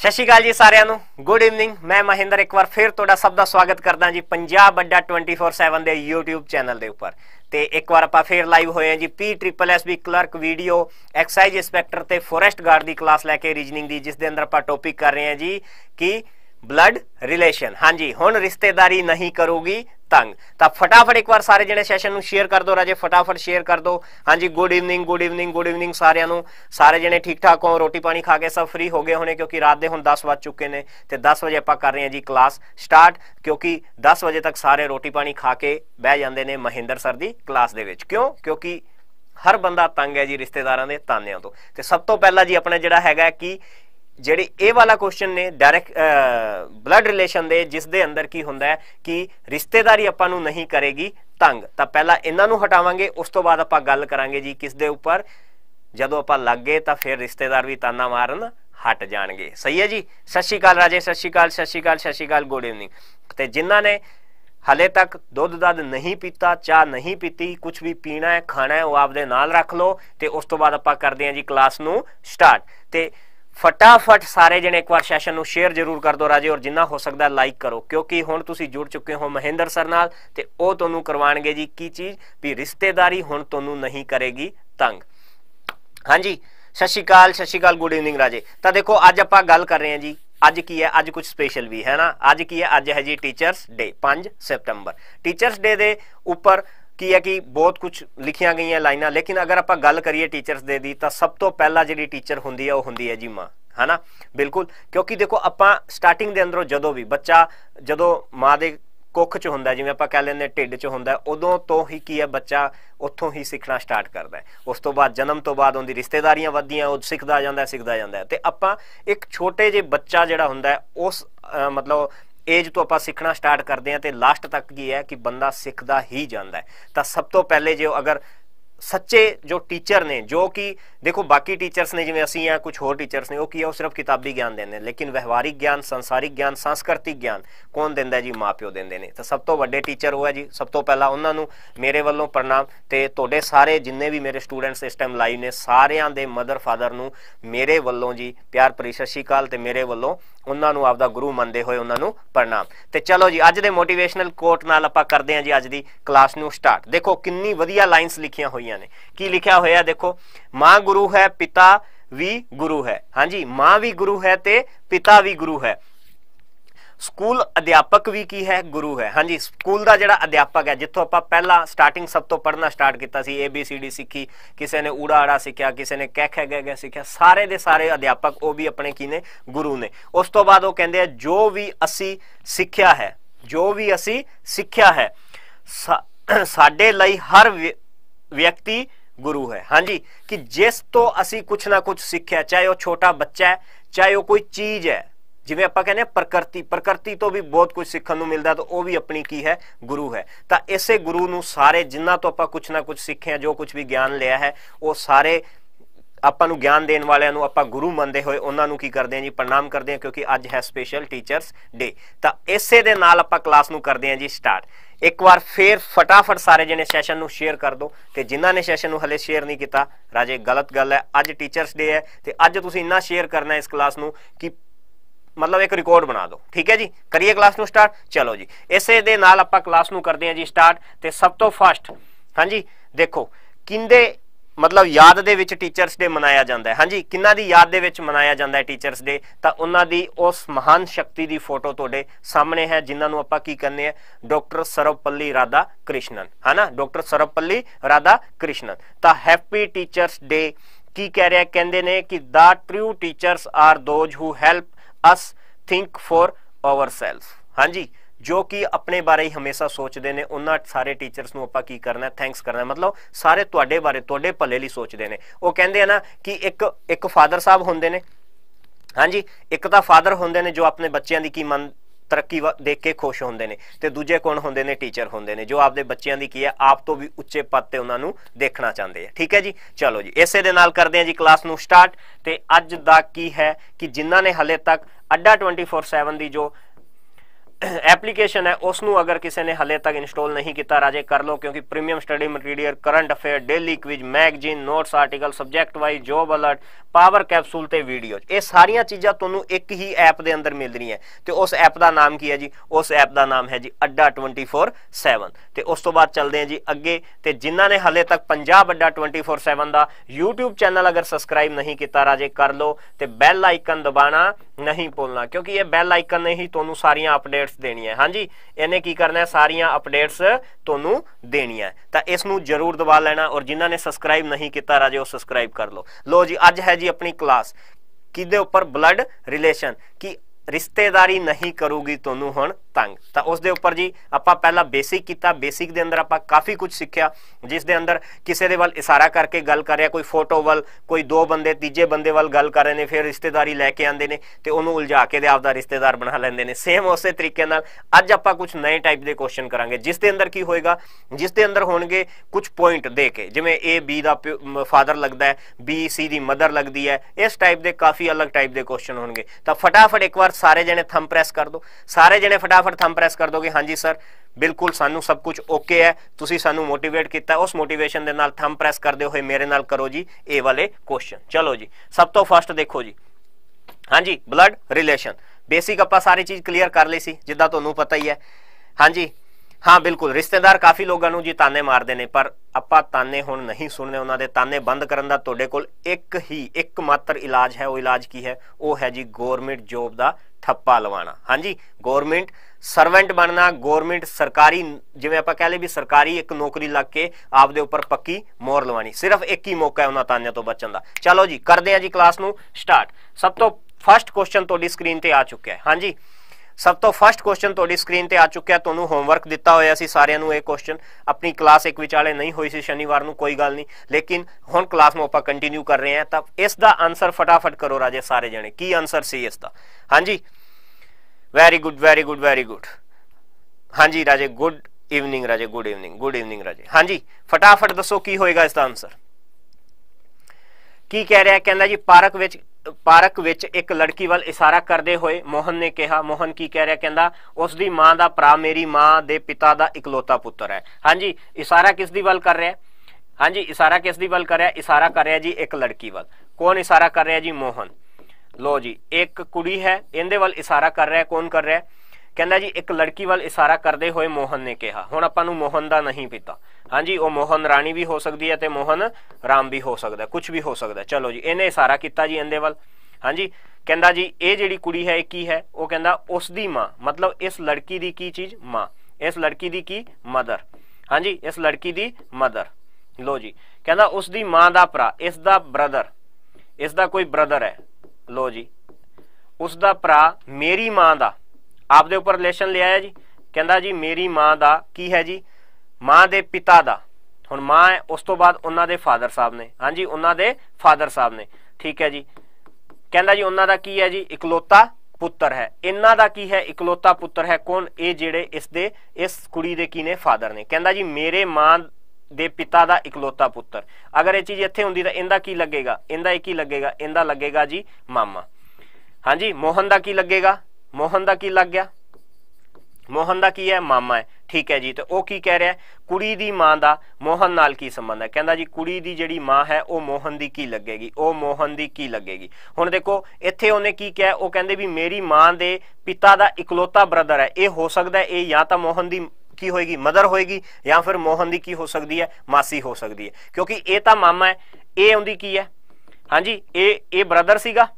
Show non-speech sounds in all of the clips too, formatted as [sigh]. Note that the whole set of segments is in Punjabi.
ਸਤਿ ਸ਼੍ਰੀ ਅਕਾਲ ਜੀ ਸਾਰਿਆਂ ਨੂੰ ਗੁੱਡ ਇਵਨਿੰਗ ਮੈਂ ਮਹਿੰਦਰ ਇੱਕ ਵਾਰ ਫੇਰ ਤੁਹਾਡਾ ਸਭ ਦਾ ਸਵਾਗਤ ਕਰਦਾ ਜੀ ਪੰਜਾਬ ਅੱਡਾ 24/7 ਦੇ YouTube ਚੈਨਲ ਦੇ ਉੱਪਰ ਤੇ ਇੱਕ ਵਾਰ ਆਪਾਂ ਫੇਰ ਲਾਈਵ ਹੋਏ ਆ ਜੀ P triple S clerk VDO excise inspector ਤੇ ਫੋਰੈਸਟ ਗਾਰਡ ਦੀ ਕਲਾਸ ਲੈ ਕੇ ਰੀਜਨਿੰਗ ਦੀ ਜਿਸ ਦੇ ਅੰਦਰ ਆਪਾਂ ਟੌਪਿਕ ਕਰ ਰਹੇ ਆ ਜੀ ਕਿ ਬਲੱਡ ਰਿਲੇਸ਼ਨ ਹਾਂਜੀ ਹੁਣ ਰਿਸ਼ਤੇਦਾਰੀ ਨਹੀਂ ਕਰੂਗੀ ਤੰਗ ਤਾਂ ਫਟਾਫਟ ਇੱਕ ਵਾਰ ਸਾਰੇ ਜਿਹੜੇ ਸੈਸ਼ਨ ਨੂੰ ਸ਼ੇਅਰ ਕਰ ਦਿਓ ਰਾਜੇ ਫਟਾਫਟ ਸ਼ੇਅਰ ਕਰ ਦਿਓ ਹਾਂਜੀ good evening good evening good evening ਸਾਰਿਆਂ ਨੂੰ ਸਾਰੇ ਜਿਹੜੇ ਠੀਕ ਠਾਕ ਹੋ ਰੋਟੀ ਪਾਣੀ ਖਾ ਕੇ ਸਭ ਫ੍ਰੀ ਹੋ ਗਏ ਹੋਣੇ ਕਿਉਂਕਿ ਰਾਤ ਦੇ ਹੁਣ 10 ਵਜ ਚੁੱਕੇ ਨੇ ਤੇ 10 ਵਜੇ ਆਪਾਂ ਕਰ ਰਹੇ ਹਾਂ ਜੀ ਕਲਾਸ ਸਟਾਰਟ ਕਿਉਂਕਿ 10 ਵਜੇ ਤੱਕ ਸਾਰੇ ਰੋਟੀ ਪਾਣੀ ਖਾ ਕੇ ਬਹਿ ਜਾਂਦੇ ਨੇ ਮਹਿੰਦਰ ਸਰ ਦੀ ਕਲਾਸ ਦੇ ਵਿੱਚ ਕਿਉਂ ਕਿਉਂਕਿ ਹਰ ਬੰਦਾ ਤੰਗ ਹੈ ਜੀ ਰਿਸ਼ਤੇਦਾਰਾਂ ਦੇ ਤਾਨਿਆਂ ਤੋਂ ਤੇ ਸਭ ਤੋਂ ਪਹਿਲਾਂ ਜੀ ਆਪਣਾ ਜਿਹੜਾ ਹੈਗਾ ਕਿ ਜਿਹੜੇ ਇਹ ਵਾਲਾ ਕੁਐਸਚਨ ਨੇ ਡਾਇਰੈਕਟ ਬਲੱਡ ਰਿਲੇਸ਼ਨ ਦੇ ਜਿਸ ਦੇ ਅੰਦਰ ਕੀ ਹੁੰਦਾ ਹੈ ਕਿ ਰਿਸ਼ਤੇਦਾਰੀ ਆਪਾਂ ਨੂੰ ਨਹੀਂ ਕਰੇਗੀ ਤੰਗ ਤਾਂ ਪਹਿਲਾਂ ਇਹਨਾਂ ਨੂੰ ਹਟਾਵਾਂਗੇ ਉਸ ਤੋਂ ਬਾਅਦ ਆਪਾਂ ਗੱਲ ਕਰਾਂਗੇ ਜੀ ਕਿਸ ਦੇ ਉੱਪਰ ਜਦੋਂ ਆਪਾਂ ਲੱਗ ਗਏ ਤਾਂ ਫਿਰ ਰਿਸ਼ਤੇਦਾਰ ਵੀ ਤਾਨਾ ਮਾਰਨ ਹਟ ਜਾਣਗੇ ਸਹੀ ਹੈ ਜੀ ਸਤਿ ਸ਼੍ਰੀ ਅਕਾਲ ਰਾਜੇ ਸਤਿ ਸ਼੍ਰੀ ਅਕਾਲ ਸਤਿ ਸ਼੍ਰੀ ਅਕਾਲ ਸਤਿ ਸ਼੍ਰੀ ਅਕਾਲ ਗੁੱਡ ਇਵਨਿੰਗ ਤੇ ਜਿਨ੍ਹਾਂ ਨੇ ਹਲੇ ਤੱਕ ਦੁੱਧ ਦੱਧ ਨਹੀਂ ਪੀਤਾ ਚਾਹ ਨਹੀਂ ਪੀਤੀ ਕੁਝ ਵੀ ਪੀਣਾ ਹੈ ਖਾਣਾ ਹੈ ਉਹ ਆਪਦੇ ਨਾਲ ਰੱਖ ਲਓ ਤੇ ਉਸ ਤੋਂ ਬਾਅਦ ਆਪਾਂ ਕਰਦੇ ਹਾਂ ਜੀ ਕਲਾਸ ਨੂੰ ਸਟਾਰਟ ਤੇ ਫਟਾਫਟ ਸਾਰੇ ਜਣੇ ਇੱਕ ਵਾਰ ਸੈਸ਼ਨ ਨੂੰ ਸ਼ੇਅਰ ਜ਼ਰੂਰ ਕਰ ਦਿਓ ਰਾਜੇ ਔਰ ਜਿੰਨਾ ਹੋ ਸਕਦਾ ਲਾਈਕ ਕਰੋ ਕਿਉਂਕਿ ਹੁਣ ਤੁਸੀਂ ਜੁੜ ਚੁੱਕੇ ਹੋ ਮਹਿੰਦਰ ਸਰ ਨਾਲ ਤੇ ਉਹ ਤੁਹਾਨੂੰ ਕਰਵਾਣਗੇ ਜੀ ਕੀ ਚੀਜ਼ ਵੀ ਰਿਸ਼ਤੇਦਾਰੀ ਹੁਣ ਤੁਹਾਨੂੰ ਨਹੀਂ ਕਰੇਗੀ ਤੰਗ ਹਾਂਜੀ ਸਤਿ ਸ਼੍ਰੀ ਅਕਾਲ ਸਤਿ ਸ਼੍ਰੀ ਅਕਾਲ ਗੁੱਡ ਇਵਨਿੰਗ ਰਾਜੇ ਤਾਂ ਦੇਖੋ ਅੱਜ ਆਪਾਂ ਗੱਲ ਕਰ ਰਹੇ ਹਾਂ ਜੀ ਅੱਜ ਕੀ ਹੈ ਅੱਜ ਕੁਝ ਸਪੈਸ਼ਲ ਵੀ ਹੈ ਨਾ ਅੱਜ ਕੀ ਹੈ ਅੱਜ ਹੈ ਜੀ ਟੀਚਰਸ ਡੇ 5 ਸਤੰਬਰ ਟੀਚਰਸ ਡੇ ਦੇ ਉੱਪਰ ਕੀ ਹੈ ਕਿ ਬਹੁਤ ਕੁਝ ਲਿਖੀਆਂ ਗਈਆਂ ਲਾਈਨਾਂ ਲੇਕਿਨ ਅਗਰ ਆਪਾਂ ਗੱਲ ਕਰੀਏ ਟੀਚਰਸ ਦੇ ਦੀ ਤਾਂ ਸਭ ਤੋਂ ਪਹਿਲਾਂ ਜਿਹੜੀ ਟੀਚਰ ਹੁੰਦੀ ਹੈ ਉਹ ਹੁੰਦੀ ਹੈ ਜੀ ਮਾਂ ਹਨਾ ਬਿਲਕੁਲ ਕਿਉਂਕਿ ਦੇਖੋ ਆਪਾਂ ਸਟਾਰਟਿੰਗ ਦੇ ਅੰਦਰੋਂ ਜਦੋਂ ਵੀ ਬੱਚਾ ਜਦੋਂ ਮਾਂ ਦੇ ਕੁੱਖ 'ਚ ਹੁੰਦਾ ਜਿਵੇਂ ਆਪਾਂ ਕਹਿ ਲੈਂਦੇ ਢਿੱਡ 'ਚ ਹੁੰਦਾ ਉਦੋਂ ਤੋਂ ਹੀ ਕੀ ਹੈ ਬੱਚਾ ਉੱਥੋਂ ਹੀ ਸਿੱਖਣਾ ਸਟਾਰਟ ਕਰਦਾ ਉਸ ਤੋਂ ਬਾਅਦ ਜਨਮ ਤੋਂ ਬਾਅਦ ਉਹਦੀ ਰਿਸ਼ਤੇਦਾਰੀਆਂ ਵੱਧਦੀਆਂ ਉਹ ਸਿੱਖਦਾ ਜਾਂਦਾ ਸਿੱਖਦਾ ਜਾਂਦਾ ਤੇ ਆਪਾਂ ਇੱਕ ਛੋਟੇ ਜਿਹੇ ਬੱਚਾ ਜਿਹੜਾ ਹੁੰਦਾ ਉਸ ਮਤਲਬ ਏਜ ਤੋਂ ਆਪਾਂ ਸਿੱਖਣਾ ਸਟਾਰਟ ਕਰਦੇ ਆ ਤੇ ਲਾਸਟ ਤੱਕ ਕੀ ਹੈ ਕਿ ਬੰਦਾ ਸਿੱਖਦਾ ਹੀ ਜਾਂਦਾ ਹੈ ਤਾਂ ਸਭ ਤੋਂ ਪਹਿਲੇ ਜੇ ਅਗਰ ਸੱਚੇ ਜੋ ਟੀਚਰ ਨੇ ਜੋ ਕਿ ਦੇਖੋ ਬਾਕੀ ਟੀਚਰਸ ਨੇ ਜਿਵੇਂ ਅਸੀਂ ਆ ਕੁਝ ਹੋਰ ਟੀਚਰਸ ਨੇ ਉਹ ਕੀ ਆ ਉਹ ਸਿਰਫ ਕਿਤਾਬੀ ਗਿਆਨ ਦਿੰਦੇ ਨੇ ਲੇਕਿਨ ਵਿਵਹਾਰਿਕ ਗਿਆਨ ਸੰਸਾਰਿਕ ਗਿਆਨ ਸੰਸਕ੍ਰਿਤਿਕ ਗਿਆਨ ਕੌਣ ਦਿੰਦਾ ਜੀ ਮਾਪਿਓ ਦਿੰਦੇ ਨੇ ਤਾਂ ਸਭ ਤੋਂ ਵੱਡੇ ਟੀਚਰ ਹੋਇਆ ਜੀ ਸਭ ਤੋਂ ਪਹਿਲਾਂ ਉਹਨਾਂ ਨੂੰ ਮੇਰੇ ਵੱਲੋਂ ਪ੍ਰਣਾਮ ਤੇ ਤੁਹਾਡੇ ਸਾਰੇ ਜਿੰਨੇ ਵੀ ਮੇਰੇ ਸਟੂਡੈਂਟਸ ਇਸ ਟਾਈਮ ਲਾਈਵ ਨੇ ਸਾਰਿਆਂ ਦੇ ਮਦਰ ਫਾਦਰ ਨੂੰ ਮੇਰੇ ਵੱਲੋਂ ਜੀ ਪਿਆਰ ਭਰੀ ਸਤਿ ਸ਼੍ਰੀ ਅਕਾਲ ਤੇ ਮੇਰੇ ਵੱਲੋਂ ਉਹਨਾਂ ਨੂੰ ਆਪਦਾ ਗੁਰੂ ਮੰਨਦੇ ਹੋਏ ਉਹਨਾਂ ਨੂੰ ਪ੍ਰਣਾਮ ਤੇ ਚਲੋ ਜੀ ਅੱਜ ਦੇ ਮੋਟੀਵੇਸ਼ਨਲ ਕੋਟ ਨਾਲ ਆਪਾਂ ਕਰਦੇ ਹਾਂ ਜੀ ਅੱਜ ਦੀ ਕਲਾਸ ਨੂੰ ਸਟਾਰਟ ਦੇਖੋ ਕਿੰਨੀ ਵਧੀਆ ਲਾਈਨਸ ਲਿਖੀਆਂ ਹੋਈਆਂ ਨੇ ਕੀ ਲਿਖਿਆ ਹੋਇਆ ਦੇਖੋ ਮਾਂ ਗੁਰੂ ਹੈ ਪਿਤਾ ਵੀ ਗੁਰੂ ਹੈ ਹਾਂਜੀ ਮਾਂ ਵੀ ਗੁਰੂ ਹੈ ਤੇ ਪਿਤਾ ਵੀ ਗੁਰੂ ਹੈ ਸਕੂਲ ਅਧਿਆਪਕ ਵੀ ਕੀ ਹੈ ਗੁਰੂ ਹੈ ਹਾਂਜੀ ਸਕੂਲ ਦਾ ਜਿਹੜਾ ਅਧਿਆਪਕ ਹੈ ਜਿੱਥੋਂ ਆਪਾਂ ਪਹਿਲਾਂ ਸਟਾਰਟਿੰਗ ਸਭ ਤੋਂ ਪੜਨਾ ਸਟਾਰਟ ਕੀਤਾ ਸੀ ਏ ਬੀ ਸੀ ਡੀ ਸਿੱਖੀ ਕਿਸੇ ਨੇ ਊੜਾ ਆੜਾ ਸਿੱਖਿਆ ਕਿਸੇ ਨੇ ਕਹਿ ਗਏ ਗਏ ਸਿੱਖਿਆ ਸਾਰੇ ਦੇ ਸਾਰੇ ਅਧਿਆਪਕ ਉਹ ਵੀ ਆਪਣੇ ਕੀ ਨੇ ਗੁਰੂ ਨੇ ਉਸ ਤੋਂ ਬਾਅਦ ਉਹ ਕਹਿੰਦੇ ਆ ਜੋ ਵੀ ਅਸੀਂ ਸਿੱਖਿਆ ਹੈ ਜੋ ਵੀ ਅਸੀਂ ਸਿੱਖਿਆ ਹੈ ਸਾਡੇ ਲਈ ਹਰ ਵਿਅਕਤੀ ਗੁਰੂ ਹੈ ਹਾਂਜੀ ਕਿ ਜਿਸ ਤੋਂ ਅਸੀਂ ਕੁਝ ਨਾ ਕੁਝ ਸਿੱਖਿਆ ਚਾਹੇ ਉਹ ਛੋਟਾ ਬੱਚਾ ਹੈ ਚਾਹੇ ਉਹ ਕੋਈ ਚੀਜ਼ ਹੈ ਜਿਵੇਂ ਆਪਾਂ ਕਹਿੰਦੇ ਪ੍ਰਕਿਰਤੀ ਪ੍ਰਕਿਰਤੀ ਤੋਂ ਵੀ ਬਹੁਤ ਕੁਝ ਸਿੱਖਣ ਨੂੰ ਮਿਲਦਾ ਤਾਂ ਉਹ ਵੀ ਆਪਣੀ ਕੀ ਹੈ ਗੁਰੂ ਹੈ ਤਾਂ ਇਸੇ ਗੁਰੂ ਨੂੰ ਸਾਰੇ ਜਿੰਨਾ ਤੋਂ ਆਪਾਂ ਕੁਝ ਨਾ ਕੁਝ ਸਿੱਖਿਆ ਜੋ ਕੁਝ ਵੀ ਗਿਆਨ ਲਿਆ ਹੈ ਉਹ ਸਾਰੇ ਆਪਾਂ ਨੂੰ ਗਿਆਨ ਦੇਣ ਵਾਲਿਆਂ ਨੂੰ ਆਪਾਂ ਗੁਰੂ ਮੰਨਦੇ ਹੋਏ ਉਹਨਾਂ ਨੂੰ ਕੀ ਕਰਦੇ ਆਂ ਜੀ ਪ੍ਰਣਾਮ ਕਰਦੇ ਆਂ ਕਿਉਂਕਿ ਅੱਜ ਹੈ ਸਪੈਸ਼ਲ ਟੀਚਰਸ ਡੇ ਤਾਂ ਇਸੇ ਦੇ ਨਾਲ ਆਪਾਂ ਕਲਾਸ ਨੂੰ ਕਰਦੇ ਆਂ ਜੀ ਸਟਾਰਟ ਇੱਕ ਵਾਰ ਫੇਰ ਫਟਾਫਟ ਸਾਰੇ ਜਣੇ ਸੈਸ਼ਨ ਨੂੰ ਸ਼ੇਅਰ ਕਰ ਦਿਓ ਤੇ ਜਿਨ੍ਹਾਂ ਨੇ ਸੈਸ਼ਨ ਨੂੰ ਹਲੇ ਸ਼ੇਅਰ ਨਹੀਂ ਕੀਤਾ ਰਾਜੇ ਗਲਤ ਗੱਲ ਹੈ ਅੱਜ ਟੀਚਰਸ ਡੇ ਹੈ ਤੇ ਅੱਜ ਤੁਸੀਂ ਇੰਨਾ ਸ਼ੇਅਰ ਕਰਨਾ ਇਸ ਕਲਾਸ ਨੂੰ ਕਿ ਮਤਲਬ ਇੱਕ ਰਿਕਾਰਡ ਬਣਾ ਦਿਓ ਠੀਕ ਹੈ ਜੀ ਕਰੀਏ ਕਲਾਸ ਨੂੰ ਸਟਾਰਟ ਚਲੋ ਜੀ ਇਸੇ ਦੇ ਨਾਲ ਆਪਾਂ ਕਲਾਸ ਨੂੰ ਕਰਦੇ ਹਾਂ ਜੀ ਸਟਾਰਟ ਤੇ ਸਭ ਤੋਂ ਫਾਸਟ ਹਾਂਜੀ ਦੇਖੋ ਕਿੰਦੇ ਮਤਲਬ ਯਾਦ ਦੇ ਵਿੱਚ ਟੀਚਰਸ ਡੇ ਮਨਾਇਆ ਜਾਂਦਾ ਹੈ ਹਾਂਜੀ ਕਿੰਨਾ ਦੀ ਯਾਦ ਦੇ ਵਿੱਚ ਮਨਾਇਆ ਜਾਂਦਾ ਹੈ ਟੀਚਰਸ ਡੇ ਤਾਂ ਉਹਨਾਂ ਦੀ ਉਸ ਮਹਾਨ ਸ਼ਕਤੀ ਦੀ ਫੋਟੋ ਤੁਹਾਡੇ ਸਾਹਮਣੇ ਹੈ ਜਿਨ੍ਹਾਂ ਨੂੰ ਆਪਾਂ ਕੀ ਕਹਿੰਦੇ ਆ ਡਾਕਟਰ ਸਰਵਪੱਲੀ ਰਾਧਾ ਕ੍ਰਿਸ਼ਨਨ ਹਨਾ ਡਾਕਟਰ ਸਰਵਪੱਲੀ ਰਾਧਾ ਕ੍ਰਿਸ਼ਨਨ ਤਾਂ ਹੈਪੀ ਟੀਚਰਸ ਡੇ ਕੀ ਕਹਿ ਰਿਹਾ ਕਹਿੰਦੇ ਨੇ ਕਿ the true teachers are those who help us think for our self ਹਾਂਜੀ ਜੋ ਕਿ ਆਪਣੇ ਬਾਰੇ ਹੀ ਹਮੇਸ਼ਾ ਸੋਚਦੇ ਨੇ ਉਹਨਾਂ ਸਾਰੇ ਟੀਚਰਸ ਨੂੰ ਆਪਾਂ ਕੀ ਕਰਨਾ ਥੈਂਕਸ ਕਰਨਾ ਮਤਲਬ ਸਾਰੇ ਤੁਹਾਡੇ ਬਾਰੇ ਤੁਹਾਡੇ ਭਲੇ ਲਈ ਸੋਚਦੇ ਨੇ ਉਹ ਕਹਿੰਦੇ ਆ ਨਾ ਕਿ ਇੱਕ ਇੱਕ ਫਾਦਰ ਸਾਹਿਬ ਹੁੰਦੇ ਨੇ ਹਾਂਜੀ ਇੱਕ ਤਾਂ ਫਾਦਰ ਹੁੰਦੇ ਨੇ ਜੋ ਆਪਣੇ ਬੱਚਿਆਂ ਦੀ ਕੀ ਮਨ ਤਰੱਕੀ ਦੇਖ ਕੇ ਖੁਸ਼ ਹੁੰਦੇ ਨੇ ਤੇ ਦੂਜੇ ਕੋਣ ਹੁੰਦੇ ਨੇ ਟੀਚਰ ਹੁੰਦੇ ਨੇ ਜੋ ਆਪਦੇ ਬੱਚਿਆਂ ਦੀ ਕੀ ਹੈ ਆਪ ਤੋਂ ਵੀ ਉੱਚੇ ਪਦ ਤੇ ਉਹਨਾਂ ਨੂੰ ਦੇਖਣਾ ਚਾਹੁੰਦੇ ਆ ਠੀਕ ਹੈ ਜੀ ਚਲੋ ਜੀ ਇਸੇ ਦੇ ਨਾਲ ਕਰਦੇ ਆ ਜੀ ਕਲਾਸ ਨੂੰ ਸਟਾਰਟ ਤੇ ਅੱਜ ਦਾ ਕੀ ਹੈ ਕਿ ਜਿਨ੍ਹਾਂ ਨੇ ਹਲੇ ਤੱਕ ਅੱਡਾ 24/7 ਦੀ ਜੋ ਐਪਲੀਕੇਸ਼ਨ ਹੈ ਉਸ ਨੂੰ ਅਗਰ ਕਿਸੇ ਨੇ ਹਲੇ ਤੱਕ ਇੰਸਟਾਲ ਨਹੀਂ ਕੀਤਾ ਰਾਜੇ ਕਰ ਲਓ ਕਿਉਂਕਿ premium study material current affair daily quiz magazine notes article subject wise job alert power capsule ਤੇ ਵੀਡੀਓ ਇਹ ਸਾਰੀਆਂ ਚੀਜ਼ਾਂ ਤੁਹਾਨੂੰ ਇੱਕ ਹੀ ਐਪ ਦੇ ਅੰਦਰ ਮਿਲ ਰਹੀਆਂ ਤੇ ਉਸ ਐਪ ਦਾ ਨਾਮ ਕੀ ਹੈ ਜੀ ਉਸ ਐਪ ਦਾ ਨਾਮ ਹੈ ਜੀ ਅੱਡਾ 24/7 ਤੇ ਉਸ ਤੋਂ ਬਾਅਦ ਚੱਲਦੇ ਹਾਂ ਜੀ ਅੱਗੇ ਤੇ ਜਿਨ੍ਹਾਂ ਨੇ ਹਲੇ ਤੱਕ ਪੰਜਾਬ ਅੱਡਾ 24/7 ਦਾ YouTube ਚੈਨਲ ਅਗਰ ਸਬਸਕ੍ਰਾਈਬ ਨਹੀਂ ਕੀਤਾ ਰਾਜੇ ਕਰ ਲਓ ਤੇ ਬੈਲ ਆਈਕਨ ਦਬਾਣਾ ਨਹੀਂ ਭੁੱਲਣਾ ਕਿਉਂਕਿ ਇਹ ਬੈਲ ਆਈਕਨ ਨੇ ਹੀ ਤੁਹਾਨੂੰ ਸਾਰੀਆਂ ਅਪਡੇਟਸ ਦੇਣੀਆਂ ਹਾਂਜੀ ਇਹਨੇ ਕੀ ਕਰਨਾ ਹੈ ਸਾਰੀਆਂ ਅਪਡੇਟਸ ਤੁਹਾਨੂੰ ਦੇਣੀਆਂ ਤਾਂ ਇਸ ਨੂੰ ਜਰੂਰ ਦਬਾ ਲੈਣਾ ਔਰ ਜਿਨ੍ਹਾਂ ਨੇ ਸਬਸਕ੍ਰਾਈਬ ਨਹੀਂ ਕੀਤਾ ਰਾਜੇ ਉਹ ਸਬਸਕ੍ਰਾਈਬ ਕਰ ਲਓ ਲੋ ਜੀ ਅੱਜ ਹੈ ਜੀ ਆਪਣੀ ਕਲਾਸ ਕਿਦੇ ਉੱਪਰ ਬਲੱਡ ਰਿਲੇਸ਼ਨ ਕਿ ਰਿਸ਼ਤੇਦਾਰੀ ਨਹੀਂ ਕਰੂਗੀ ਤੁਹਾਨੂੰ ਹੁਣ ਤੰਗ ਤਾਂ ਉਸ ਦੇ ਉੱਪਰ ਜੀ ਆਪਾਂ ਪਹਿਲਾਂ ਬੇਸਿਕ ਕੀਤਾ ਬੇਸਿਕ ਦੇ ਅੰਦਰ ਆਪਾਂ ਕਾਫੀ ਕੁਝ ਸਿੱਖਿਆ ਜਿਸ ਦੇ ਅੰਦਰ ਕਿਸੇ ਦੇ ਵੱਲ ਇਸ਼ਾਰਾ ਕਰਕੇ ਗੱਲ ਕਰ ਰਿਹਾ ਕੋਈ ਫੋਟੋ ਵੱਲ ਕੋਈ ਦੋ ਬੰਦੇ ਤੀਜੇ ਬੰਦੇ ਵੱਲ ਗੱਲ ਕਰ ਰਹੇ ਨੇ ਫਿਰ ਰਿਸ਼ਤੇਦਾਰੀ ਲੈ ਕੇ ਆਉਂਦੇ ਨੇ ਤੇ ਉਹਨੂੰ ਉਲਝਾ ਕੇ ਦੇ ਆਪ ਦਾ ਰਿਸ਼ਤੇਦਾਰ ਬਣਾ ਲੈਂਦੇ ਨੇ ਸੇਮ ਉਸੇ ਤਰੀਕੇ ਨਾਲ ਅੱਜ ਆਪਾਂ ਕੁਝ ਨਵੇਂ ਟਾਈਪ ਦੇ ਕੁਐਸਚਨ ਕਰਾਂਗੇ ਜਿਸ ਦੇ ਅੰਦਰ ਕੀ ਹੋਏਗਾ ਜਿਸ ਦੇ ਅੰਦਰ ਹੋਣਗੇ ਕੁਝ ਪੁਆਇੰਟ ਦੇ ਕੇ ਜਿਵੇਂ ਏ ਬੀ ਦਾ ਫਾਦਰ ਲੱਗਦਾ ਹੈ ਬੀ ਸੀ ਦੀ ਮਦਰ ਲੱਗਦੀ ਹੈ ਇਸ ਟਾਈਪ ਦੇ ਕਾਫੀ ਅਲੱਗ ਟਾਈਪ ਦੇ ਕੁਐਸਚਨ ਹੋਣਗੇ ਤਾਂ ਫਟਾਫਟ ਇੱਕ ਵਾਰ ਸਾਰੇ ਜਣੇ ਥੰਬ ਪ੍ਰੈਸ ਕਰ ਦਿਓ ਸਾਰੇ ਜਣੇ ਫਟਾ ਫਟਾਫਟ ਥੰਬ ਪ੍ਰੈਸ ਕਰ ਦੋਗੇ ਹਾਂਜੀ ਸਰ ਬਿਲਕੁਲ ਸਾਨੂੰ ਸਭ ਕੁਝ ਓਕੇ ਹੈ ਤੁਸੀਂ ਸਾਨੂੰ ਮੋਟੀਵੇਟ ਕੀਤਾ ਉਸ ਮੋਟੀਵੇਸ਼ਨ ਦੇ ਨਾਲ ਥੰਬ ਪ੍ਰੈਸ ਕਰਦੇ ਹੋਏ ਮੇਰੇ ਨਾਲ ਕਰੋ ਜੀ ਇਹ ਵਾਲੇ ਕੁਐਸਚਨ ਚਲੋ ਜੀ ਸਭ ਤੋਂ ਫਸਟ ਦੇਖੋ ਜੀ ਹਾਂਜੀ ਬਲੱਡ ਰਿਲੇਸ਼ਨ ਬੇਸਿਕ ਆਪਾਂ ਸਾਰੀ ਚੀਜ਼ ਕਲੀਅਰ ਕਰ ਲਈ ਸੀ ਜਿੱਦਾਂ ਤੁਹਾਨੂੰ ਪਤਾ ਹੀ ਹੈ ਹਾਂਜੀ ਹਾਂ ਬਿਲਕੁਲ ਰਿਸ਼ਤੇਦਾਰ ਕਾਫੀ ਲੋਕਾਂ ਨੂੰ ਜੀ ਤਾਨੇ ਮਾਰਦੇ ਨੇ ਪਰ ਆਪਾਂ ਤਾਨੇ ਹੁਣ ਨਹੀਂ ਸੁਣਨੇ ਉਹਨਾਂ ਦੇ ਤਾਨੇ ਬੰਦ ਕਰਨ ਦਾ ਤੁਹਾਡੇ ਕੋਲ ਇੱਕ ਹੀ ਇੱਕ ਮਾਤਰ ਇਲਾਜ ਹੈ ਉਹ ਇਲਾਜ ਕੀ ਹੈ ਉਹ ਹੈ ਜੀ ਗਵਰਨਮੈਂਟ ਜੋਬ ਦਾ ਠੱਪਾ ਲਵਾਣਾ ਹਾਂਜੀ ਗਵਰਨਮੈਂਟ ਸਰਵੈਂਟ ਬਣਨਾ ਗਵਰਨਮੈਂਟ ਸਰਕਾਰੀ ਜਿਵੇਂ ਆਪਾਂ ਕਹ ਵੀ ਸਰਕਾਰੀ ਇੱਕ ਨੌਕਰੀ ਲੱਗ ਕੇ ਆਪਦੇ ਉੱਪਰ ਪੱਕੀ ਮੋਹਰ ਲਵਾਣੀ ਸਿਰਫ ਇੱਕ ਹੀ ਮੌਕਾ ਹੈ ਉਹਨਾਂ ਤਾਨਿਆਂ ਤੋਂ ਬਚਣ ਦਾ ਚਲੋ ਜੀ ਕਰਦੇ ਆ ਜੀ ਕਲਾਸ ਨੂੰ ਸਟਾਰਟ ਸਭ ਤੋਂ ਫਰਸਟ ਕੁਐਸਚਨ ਤੁਹਾਡੀ ਸਕਰੀਨ ਤੇ ਆ ਚੁੱਕਿਆ ਹੈ ਹਾਂਜੀ ਸਭ ਤੋਂ ਫਰਸਟ ਕੁਐਸਚਨ ਤੁਹਾਡੀ ਸਕਰੀਨ ਤੇ ਆ ਚੁੱਕਿਆ ਤੁਹਾਨੂੰ ਹੋਮਵਰਕ ਦਿੱਤਾ ਹੋਇਆ ਸੀ ਸਾਰਿਆਂ ਨੂੰ ਇਹ ਕੁਐਸਚਨ ਆਪਣੀ ਕਲਾਸ ਵਿੱਚ ਵਿਚਾਲੇ ਨਹੀਂ ਹੋਈ ਸੀ ਸ਼ਨੀਵਾਰ ਨੂੰ ਕੋਈ ਗੱਲ ਨਹੀਂ ਲੇਕਿਨ ਹੁਣ ਕਲਾਸ ਨੂੰ ਆਪਾਂ ਕੰਟੀਨਿਊ ਕਰ ਰਹੇ ਹਾਂ ਤਾਂ ਇਸ ਦਾ ਆਨਸਰ ਫਟਾਫਟ ਕਰੋ ਰਾਜੇ ਸਾਰੇ ਜਣੇ ਕੀ ਆਨਸਰ ਸੀ ਇਸ ਦਾ ਹਾਂਜੀ very good very good very good ਹਾਂਜੀ ਰਾਜੇ ਗੁੱਡ ਈਵਨਿੰਗ ਰਾਜੇ ਗੁੱਡ ਈਵਨਿੰਗ ਗੁੱਡ ਈਵਨਿੰਗ ਰਾਜੇ ਹਾਂਜੀ ਫਟਾਫਟ ਦੱਸੋ ਕੀ ਹੋਏਗਾ ਇਸ ਦਾ ਆਨਸਰ ਕੀ ਕਹਿ ਰਿਹਾ ਕਹਿੰਦਾ ਜੀ ਪਾਰਕ ਵਿੱਚ ਪਾਰਕ ਵਿੱਚ ਇੱਕ ਲੜਕੀ ਵੱਲ ਇਸ਼ਾਰਾ ਕਰਦੇ ਹੋਏ ਮੋਹਨ ਨੇ ਕਿਹਾ ਮੋਹਨ ਕੀ ਕਹਿ ਰਿਹਾ ਕਹਿੰਦਾ ਉਸ ਦੀ ਮਾਂ ਦਾ ਭਰਾ ਮੇਰੀ ਮਾਂ ਦੇ ਪਿਤਾ ਦਾ ਇਕਲੌਤਾ ਪੁੱਤਰ ਹੈ ਹਾਂਜੀ ਇਸ਼ਾਰਾ ਕਿਸ ਦੀ ਵੱਲ ਕਰ ਰਿਹਾ ਹਾਂਜੀ ਇਸ਼ਾਰਾ ਕਿਸ ਦੀ ਵੱਲ ਕਰ ਰਿਹਾ ਇਸ਼ਾਰਾ ਕਰ ਰਿਹਾ ਜੀ ਇੱਕ ਲੜਕੀ ਵੱਲ ਕੌਣ ਇਸ਼ਾਰਾ ਕਰ ਰਿਹਾ ਜੀ ਮੋਹਨ ਲੋ ਜੀ ਇੱਕ ਕੁੜੀ ਹੈ ਇਹਦੇ ਵੱਲ ਇਸ਼ਾਰਾ ਕਰ ਰਿਹਾ ਕੌਣ ਕਰ ਰਿਹਾ ਕਹਿੰਦਾ ਜੀ ਇੱਕ ਲੜਕੀ ਵੱਲ ਇਸ਼ਾਰਾ ਕਰਦੇ ਹੋਏ ਮੋਹਨ ਨੇ ਕਿਹਾ ਹੁਣ ਆਪਾਂ ਨੂੰ ਮੋਹਨ ਦਾ ਨਹੀਂ ਪਤਾ ਹਾਂਜੀ ਉਹ ਮੋਹਨ ਰਾਣੀ ਵੀ ਹੋ ਸਕਦੀ ਹੈ ਤੇ ਮੋਹਨ ਰਾਮ ਵੀ ਹੋ ਸਕਦਾ ਕੁਝ ਵੀ ਹੋ ਸਕਦਾ ਚਲੋ ਜੀ ਇਹਨੇ ਇਸ਼ਾਰਾ ਕੀਤਾ ਜੀ ਇਹਦੇ ਵੱਲ ਹਾਂਜੀ ਕਹਿੰਦਾ ਜੀ ਇਹ ਜਿਹੜੀ ਕੁੜੀ ਹੈ ਕੀ ਹੈ ਉਹ ਕਹਿੰਦਾ ਉਸ ਦੀ ਮਾਂ ਮਤਲਬ ਇਸ ਲੜਕੀ ਦੀ ਕੀ ਚੀਜ਼ ਮਾਂ ਇਸ ਲੜਕੀ ਦੀ ਕੀ ਮਦਰ ਹਾਂਜੀ ਇਸ ਲੜਕੀ ਦੀ ਮਦਰ ਲੋ ਜੀ ਕਹਿੰਦਾ ਉਸ ਦੀ ਮਾਂ ਦਾ ਭਰਾ ਇਸ ਦਾ ਬ੍ਰਦਰ ਇਸ ਦਾ ਕੋਈ ਬ੍ਰਦਰ ਹੈ ਲੋ ਜੀ ਉਸ ਦਾ ਭਰਾ ਮੇਰੀ ਮਾਂ ਦਾ ਆਪਦੇ ਉੱਪਰ ਰਿਲੇਸ਼ਨ ਲਿਆ ਹੈ ਜੀ ਕਹਿੰਦਾ ਜੀ ਮੇਰੀ ਮਾਂ ਦਾ ਕੀ ਹੈ ਜੀ ਮਾਂ ਦੇ ਪਿਤਾ ਦਾ ਹੁਣ ਮਾਂ ਹੈ ਉਸ ਤੋਂ ਬਾਅਦ ਉਹਨਾਂ ਦੇ ਫਾਦਰ ਸਾਹਿਬ ਨੇ ਹਾਂਜੀ ਉਹਨਾਂ ਦੇ ਫਾਦਰ ਸਾਹਿਬ ਨੇ ਠੀਕ ਹੈ ਜੀ ਕਹਿੰਦਾ ਜੀ ਉਹਨਾਂ ਦਾ ਕੀ ਹੈ ਜੀ ਇਕਲੌਤਾ ਪੁੱਤਰ ਹੈ ਇਹਨਾਂ ਦਾ ਕੀ ਹੈ ਇਕਲੌਤਾ ਪੁੱਤਰ ਹੈ ਕੌਣ ਇਹ ਜਿਹੜੇ ਇਸ ਦੇ ਇਸ ਕੁੜੀ ਦੇ ਕੀ ਨੇ ਫਾਦਰ ਨੇ ਕਹਿੰਦਾ ਜੀ ਮੇਰੇ ਮਾਂ ਦੇ ਪਿਤਾ ਦਾ ਇਕਲੋਤਾ ਪੁੱਤਰ ਅਗਰ ਇਹ ਚੀਜ਼ ਇੱਥੇ ਹੁੰਦੀ ਤਾਂ ਇਹਦਾ ਕੀ ਲੱਗੇਗਾ ਇਹਦਾ ਇਹ ਕੀ ਲੱਗੇਗਾ ਇਹਦਾ ਲੱਗੇਗਾ ਜੀ ਮਾਮਾ ਹਾਂਜੀ ਮੋਹਨ ਦਾ ਕੀ ਲੱਗੇਗਾ ਮੋਹਨ ਦਾ ਕੀ ਲੱਗ ਗਿਆ ਮੋਹਨ ਦਾ ਕੀ ਹੈ ਮਾਮਾ ਹੈ ਠੀਕ ਹੈ ਜੀ ਤੇ ਉਹ ਕੀ ਕਹਿ ਰਿਹਾ ਕੁੜੀ ਦੀ ਮਾਂ ਦਾ ਮੋਹਨ ਨਾਲ ਕੀ ਸੰਬੰਧ ਹੈ ਕਹਿੰਦਾ ਜੀ ਕੁੜੀ ਦੀ ਜਿਹੜੀ ਮਾਂ ਹੈ ਉਹ ਮੋਹਨ ਦੀ ਕੀ ਲੱਗੇਗੀ ਉਹ ਮੋਹਨ ਦੀ ਕੀ ਲੱਗੇਗੀ ਹੁਣ ਦੇਖੋ ਇੱਥੇ ਉਹਨੇ ਕੀ ਕਿਹਾ ਉਹ ਕਹਿੰਦੇ ਵੀ ਮੇਰੀ ਮਾਂ ਦੇ ਪਿਤਾ ਦਾ ਇਕਲੋਤਾ ਬ੍ਰਦਰ ਹੈ ਇਹ ਹੋ ਸਕਦਾ ਹੈ ਇਹ ਜਾਂ ਤਾਂ ਮੋਹਨ ਦੀ ਕੀ ਹੋਏਗੀ ਮਦਰ ਹੋਏਗੀ ਜਾਂ ਫਿਰ ਮੋਹਨ ਦੀ ਕੀ ਹੋ ਸਕਦੀ ਹੈ ਮਾਸੀ ਹੋ ਸਕਦੀ ਹੈ ਕਿਉਂਕਿ ਇਹ ਤਾਂ ਮਾਮਾ ਹੈ ਇਹ ਉਹਦੀ ਕੀ ਹੈ ਹਾਂਜੀ ਇਹ ਇਹ ਬ੍ਰਦਰ ਸੀਗਾ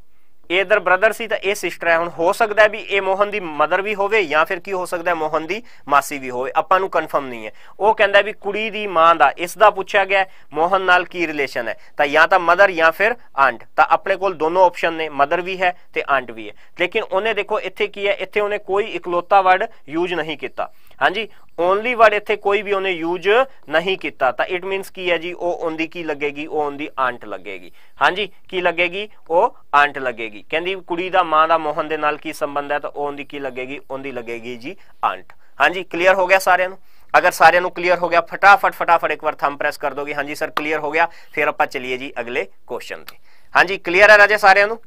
ਇਹ ਇਧਰ ਬ੍ਰਦਰ ਸੀ ਤਾਂ ਇਹ ਸਿਸਟਰ ਹੈ ਹੁਣ ਹੋ ਸਕਦਾ ਵੀ ਇਹ ਮੋਹਨ ਦੀ ਮਦਰ ਵੀ ਹੋਵੇ ਜਾਂ ਫਿਰ ਕੀ ਹੋ ਸਕਦਾ ਮੋਹਨ ਦੀ ਮਾਸੀ ਵੀ ਹੋਵੇ ਆਪਾਂ ਨੂੰ ਕਨਫਰਮ ਨਹੀਂ ਹੈ ਉਹ ਕਹਿੰਦਾ ਵੀ ਕੁੜੀ ਦੀ ਮਾਂ ਦਾ ਇਸ ਦਾ ਪੁੱਛਿਆ ਗਿਆ ਮੋਹਨ ਨਾਲ ਕੀ ਰਿਲੇਸ਼ਨ ਹੈ ਤਾਂ ਜਾਂ ਤਾਂ ਮਦਰ ਜਾਂ ਫਿਰ ਆਂਟ ਤਾਂ ਆਪਣੇ ਕੋਲ ਦੋਨੋਂ ਆਪਸ਼ਨ ਨੇ ਮਦਰ ਵੀ ਹੈ ਤੇ ਆਂਟ ਵੀ ਹੈ ਲੇਕਿਨ ਉਹਨੇ ਦੇਖੋ ਇੱਥੇ ਕੀ ਹੈ ਇੱਥੇ ਉਹਨੇ ਕੋਈ ਇਕਲੋਤਾ ਵਰਡ ਯੂਜ਼ ਨਹੀਂ ਕੀਤਾ ਹਾਂਜੀ ਓਨਲੀ ਵਰਡ ਇੱਥੇ ਕੋਈ ਵੀ ਉਹਨੇ ਯੂਜ਼ ਨਹੀਂ ਕੀਤਾ ਤਾਂ ਇਟ ਮੀਨਸ ਕੀ ਹੈ ਜੀ ਉਹ ਉਹਦੀ ਕੀ ਲੱਗੇਗੀ ਉਹ ਉਹਦੀ ਆਂਟ ਲੱਗੇਗੀ ਹਾਂਜੀ ਕੀ ਲੱਗੇਗੀ ਉਹ ਆਂਟ ਲੱਗੇਗੀ ਕਹਿੰਦੀ ਕੁੜੀ ਦਾ ਮਾਂ ਦਾ ਮੋਹਨ ਦੇ ਨਾਲ ਕੀ ਸੰਬੰਧ ਹੈ ਤਾਂ ਉਹ ਉਹਦੀ ਕੀ ਲੱਗੇਗੀ ਉਹਦੀ ਲੱਗੇਗੀ ਜੀ ਆਂਟ ਹਾਂਜੀ ਕਲੀਅਰ ਹੋ ਗਿਆ ਸਾਰਿਆਂ ਨੂੰ ਅਗਰ ਸਾਰਿਆਂ ਨੂੰ ਕਲੀਅਰ ਹੋ ਗਿਆ ਫਟਾਫਟ ਫਟਾਫਟ ਇੱਕ ਵਾਰ ਥੰਬ ਪ੍ਰੈਸ ਕਰ ਦੋਗੇ ਹਾਂਜੀ ਸਰ ਕਲੀਅਰ ਹੋ ਗਿਆ ਫਿਰ ਆਪਾਂ ਚੱਲੀਏ ਜੀ ਅਗਲੇ ਕੁਐਸਚਨ ਤੇ ਹਾਂਜੀ ਕਲੀਅਰ ਹੈ ਰਾਜੇ ਸਾਰਿਆਂ ਨੂੰ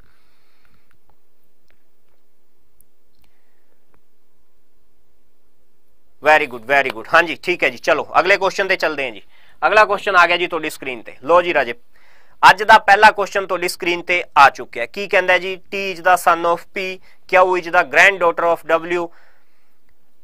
ਵੈਰੀ ਗੁੱਡ ਵੈਰੀ ਗੁੱਡ ਹਾਂਜੀ ਠੀਕ ਹੈ ਜੀ ਚਲੋ ਅਗਲੇ ਕੁਐਸਚਨ ਤੇ ਚੱਲਦੇ ਹਾਂ ਜੀ ਅਗਲਾ ਕੁਐਸਚਨ ਆ ਗਿਆ ਜੀ ਤੁਹਾਡੀ ਸਕਰੀਨ ਤੇ ਲੋ ਜੀ ਰਾਜੇ ਅੱਜ ਦਾ ਪਹਿਲਾ ਕੁਐਸਚਨ ਤੁਹਾਡੀ ਸਕਰੀਨ ਤੇ ਆ ਚੁੱਕਿਆ ਕੀ ਕਹਿੰਦਾ ਜੀ T is the son of P Q is the granddaughter of W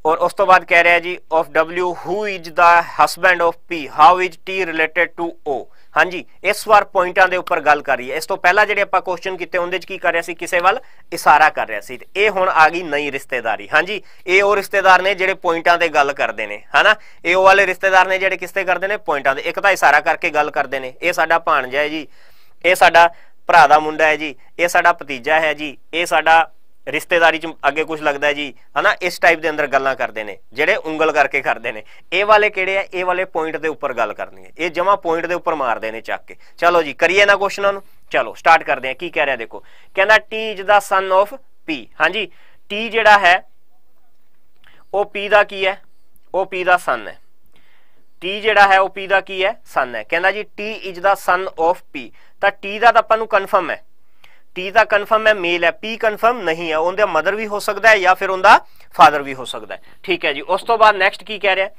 ਔਰ ਉਸ ਤੋਂ ਬਾਅਦ ਕਹਿ ਰਿਹਾ ਜੀ of W who is the husband of P how is T related to O ਹਾਂਜੀ ਇਸ ਵਾਰ ਪੁਆਇੰਟਾਂ ਦੇ ਉੱਪਰ ਗੱਲ ਕਰ ਰਹੀ ਹੈ ਇਸ ਤੋਂ ਪਹਿਲਾਂ ਜਿਹੜੇ ਆਪਾਂ ਕੁਐਸਚਨ ਕੀਤੇ ਉਹਦੇ ਵਿੱਚ ਕੀ ਕਰ ਰਿਹਾ ਸੀ ਕਿਸੇ ਵੱਲ ਇਸ਼ਾਰਾ ਕਰ ਰਿਹਾ ਸੀ ਤੇ ਇਹ ਹੁਣ ਆ ਗਈ ਨਈ ਰਿਸ਼ਤੇਦਾਰੀ ਹਾਂਜੀ ਇਹ ਉਹ ਰਿਸ਼ਤੇਦਾਰ ਨੇ ਜਿਹੜੇ ਪੁਆਇੰਟਾਂ ਤੇ ਗੱਲ ਕਰਦੇ ਨੇ ਹਨਾ ਇਹ ਉਹ ਵਾਲੇ ਰਿਸ਼ਤੇਦਾਰ ਨੇ ਜਿਹੜੇ ਕਿਸ ਤੇ ਕਰਦੇ ਨੇ ਪੁਆਇੰਟਾਂ ਦੇ ਇੱਕ ਤਾਂ ਇਸ਼ਾਰਾ ਕਰਕੇ ਗੱਲ ਕਰਦੇ ਨੇ ਇਹ ਸਾਡਾ ਭਾਣਜਾ ਹੈ ਜੀ ਇਹ ਸਾਡਾ ਭਰਾ ਦਾ ਮੁੰਡਾ ਹੈ ਜੀ ਇਹ ਸਾਡਾ ਭਤੀਜਾ ਹੈ ਜੀ ਇਹ ਸਾਡਾ ਰਿਸ਼ਤੇਦਾਰੀ ਚ ਅੱਗੇ ਕੁਝ ਲੱਗਦਾ ਜੀ ਹਨਾ ਇਸ ਟਾਈਪ ਦੇ ਅੰਦਰ ਗੱਲਾਂ ਕਰਦੇ ਨੇ ਜਿਹੜੇ ਉਂਗਲ ਕਰਕੇ ਕਰਦੇ ਨੇ ਇਹ ਵਾਲੇ ਕਿਹੜੇ ਆ ਇਹ ਵਾਲੇ ਪੁਆਇੰਟ ਦੇ ਉੱਪਰ ਗੱਲ ਕਰਨੀ ਹੈ ਇਹ ਜਮਾ ਪੁਆਇੰਟ ਦੇ ਉੱਪਰ ਮਾਰਦੇ ਨੇ ਚੱਕ ਕੇ ਚਲੋ ਜੀ ਕਰੀਏ ਨਾ ਕੁਐਸਚਨਾਂ ਨੂੰ ਚਲੋ ਸਟਾਰਟ ਕਰਦੇ ਆ ਕੀ ਕਹਿ ਰਿਹਾ ਦੇਖੋ ਕਹਿੰਦਾ T is the son of P ਹਾਂਜੀ T ਜਿਹੜਾ ਹੈ ਉਹ P ਦਾ ਕੀ ਹੈ ਉਹ P ਦਾ ਸਨ ਹੈ T ਜਿਹੜਾ ਹੈ ਉਹ P ਦਾ ਕੀ ਹੈ ਸਨ ਹੈ ਕਹਿੰਦਾ ਜੀ T is the son of P ਤਾਂ T ਦਾ ਤਾਂ ਆਪਾਂ ਨੂੰ ਕਨਫਰਮ ਹੈ ਟੀ ਦਾ ਕਨਫਰਮ ਹੈ ਮੇਲ ਹੈ ਪੀ ਕਨਫਰਮ ਨਹੀਂ ਹੈ ਉਹਦੇ ਮਦਰ ਵੀ ਹੋ ਸਕਦਾ ਹੈ ਜਾਂ ਫਿਰ ਉਹਦਾ ਫਾਦਰ ਵੀ ਹੋ ਸਕਦਾ ਹੈ ਠੀਕ ਹੈ ਜੀ ਉਸ ਤੋਂ ਬਾਅਦ ਨੈਕਸਟ ਕੀ ਕਹਿ ਰਿਹਾ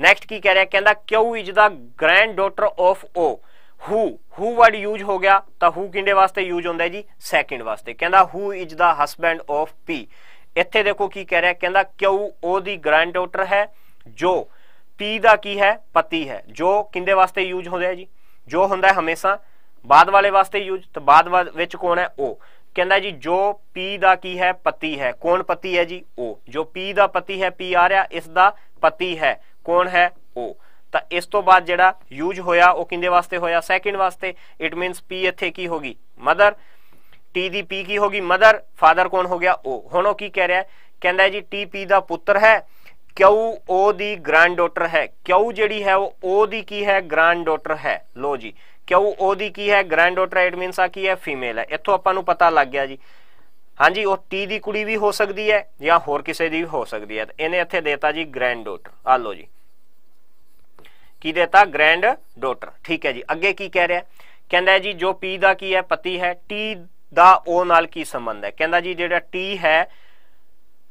ਨੈਕਸਟ ਕੀ ਕਹਿ ਰਿਹਾ ਕਹਿੰਦਾ Q is the granddaughter of O who who word use ਹੋ ਗਿਆ ਤਾਂ ਹੂ ਕਿੰਦੇ ਵਾਸਤੇ ਯੂਜ ਹੁੰਦਾ ਜੀ ਸੈਕਿੰਡ ਵਾਸਤੇ ਕਹਿੰਦਾ who is the husband of P ਇੱਥੇ ਦੇਖੋ ਕੀ ਕਹਿ ਰਿਹਾ ਕਹਿੰਦਾ ਕਿਉ ਉਹਦੀ ਦੀ ਗ੍ਰੈਂਡ ਡਾਟਰ ਹੈ ਜੋ ਪੀ ਦਾ ਕੀ ਹੈ ਪਤੀ ਹੈ ਜੋ ਕਿੰਦੇ ਵਾਸਤੇ ਯੂਜ ਹੁੰਦਾ ਹੈ ਜੀ ਜੋ ਹੁੰਦਾ ਹੈ ਹਮੇਸ਼ਾ ਬਾਅਦ ਵਾਲੇ ਵਾਸਤੇ ਯੂਜ ਤੇ ਬਾਅਦ ਵਿੱਚ ਕੌਣ ਹੈ ਉਹ ਕਹਿੰਦਾ ਜੀ ਜੋ P ਦਾ ਕੀ ਹੈ ਪਤੀ ਹੈ ਕੌਣ ਪਤੀ ਹੈ ਜੀ ਉਹ ਜੋ P ਦਾ ਪਤੀ ਹੈ P ਆ ਰਿਹਾ ਇਸ ਦਾ ਪਤੀ ਹੈ ਕੌਣ ਹੈ ਉਹ ਤਾਂ ਇਸ ਤੋਂ ਬਾਅਦ ਜਿਹੜਾ ਯੂਜ ਹੋਇਆ ਉਹ ਕਿੰਦੇ ਵਾਸਤੇ ਹੋਇਆ ਸੈਕਿੰਡ ਵਾਸਤੇ ਇਟ ਮੀਨਸ P ਇੱਥੇ ਕੀ ਹੋਗੀ ਮਦਰ T ਦੀ P ਕੀ ਹੋਗੀ ਮਦਰ ਫਾਦਰ ਕੌਣ ਹੋ ਗਿਆ ਉਹ ਹੁਣ ਉਹ ਕੀ ਕਹਿ ਰਿਹਾ ਕਹਿੰਦਾ ਜੀ ਪੀ ਦਾ ਪੁੱਤਰ ਹੈ ਕਿਉ ਉਹ ਦੀ ਗ੍ਰੈਂਡ ਡਾਟਰ ਹੈ ਕਿਉ ਜਿਹੜੀ ਹੈ ਉਹ ਉਹ ਦੀ ਕੀ ਹੈ ਗ੍ਰੈਂਡ ਡਾਟਰ ਹੈ ਲੋ ਜੀ ਕਿਉਂ ਉਹਦੀ ਕੀ ਹੈ ਗ੍ਰੈਂਡ ਡਾਟਰ ਮੀਨਸ ਆ ਕੀ ਹੈ ਫੀਮੇਲ ਹੈ ਇੱਥੋਂ ਆਪਾਂ ਨੂੰ ਪਤਾ ਲੱਗ ਗਿਆ ਜੀ ਹਾਂਜੀ ਉਹ ਟੀ ਦੀ ਕੁੜੀ ਵੀ ਹੋ ਸਕਦੀ ਹੈ ਜਾਂ ਹੋਰ ਕਿਸੇ ਦੀ ਵੀ ਹੋ ਸਕਦੀ ਹੈ ਇਹਨੇ ਇੱਥੇ ਦੇਤਾ ਜੀ ਗ੍ਰੈਂਡ ਡਾਟਰ ਆ ਲਓ ਜੀ ਕੀ ਦੇਤਾ ਗ੍ਰੈਂਡ ਡਾਟਰ ਠੀਕ ਹੈ ਜੀ ਅੱਗੇ ਕੀ ਕਹਿ ਰਿਹਾ ਕਹਿੰਦਾ ਜੀ ਜੋ ਪੀ ਦਾ ਕੀ ਹੈ ਪਤੀ ਹੈ ਟੀ ਦਾ ਉਹ ਨਾਲ ਕੀ ਸੰਬੰਧ ਹੈ ਕਹਿੰਦਾ ਜੀ ਜਿਹੜਾ ਟੀ ਹੈ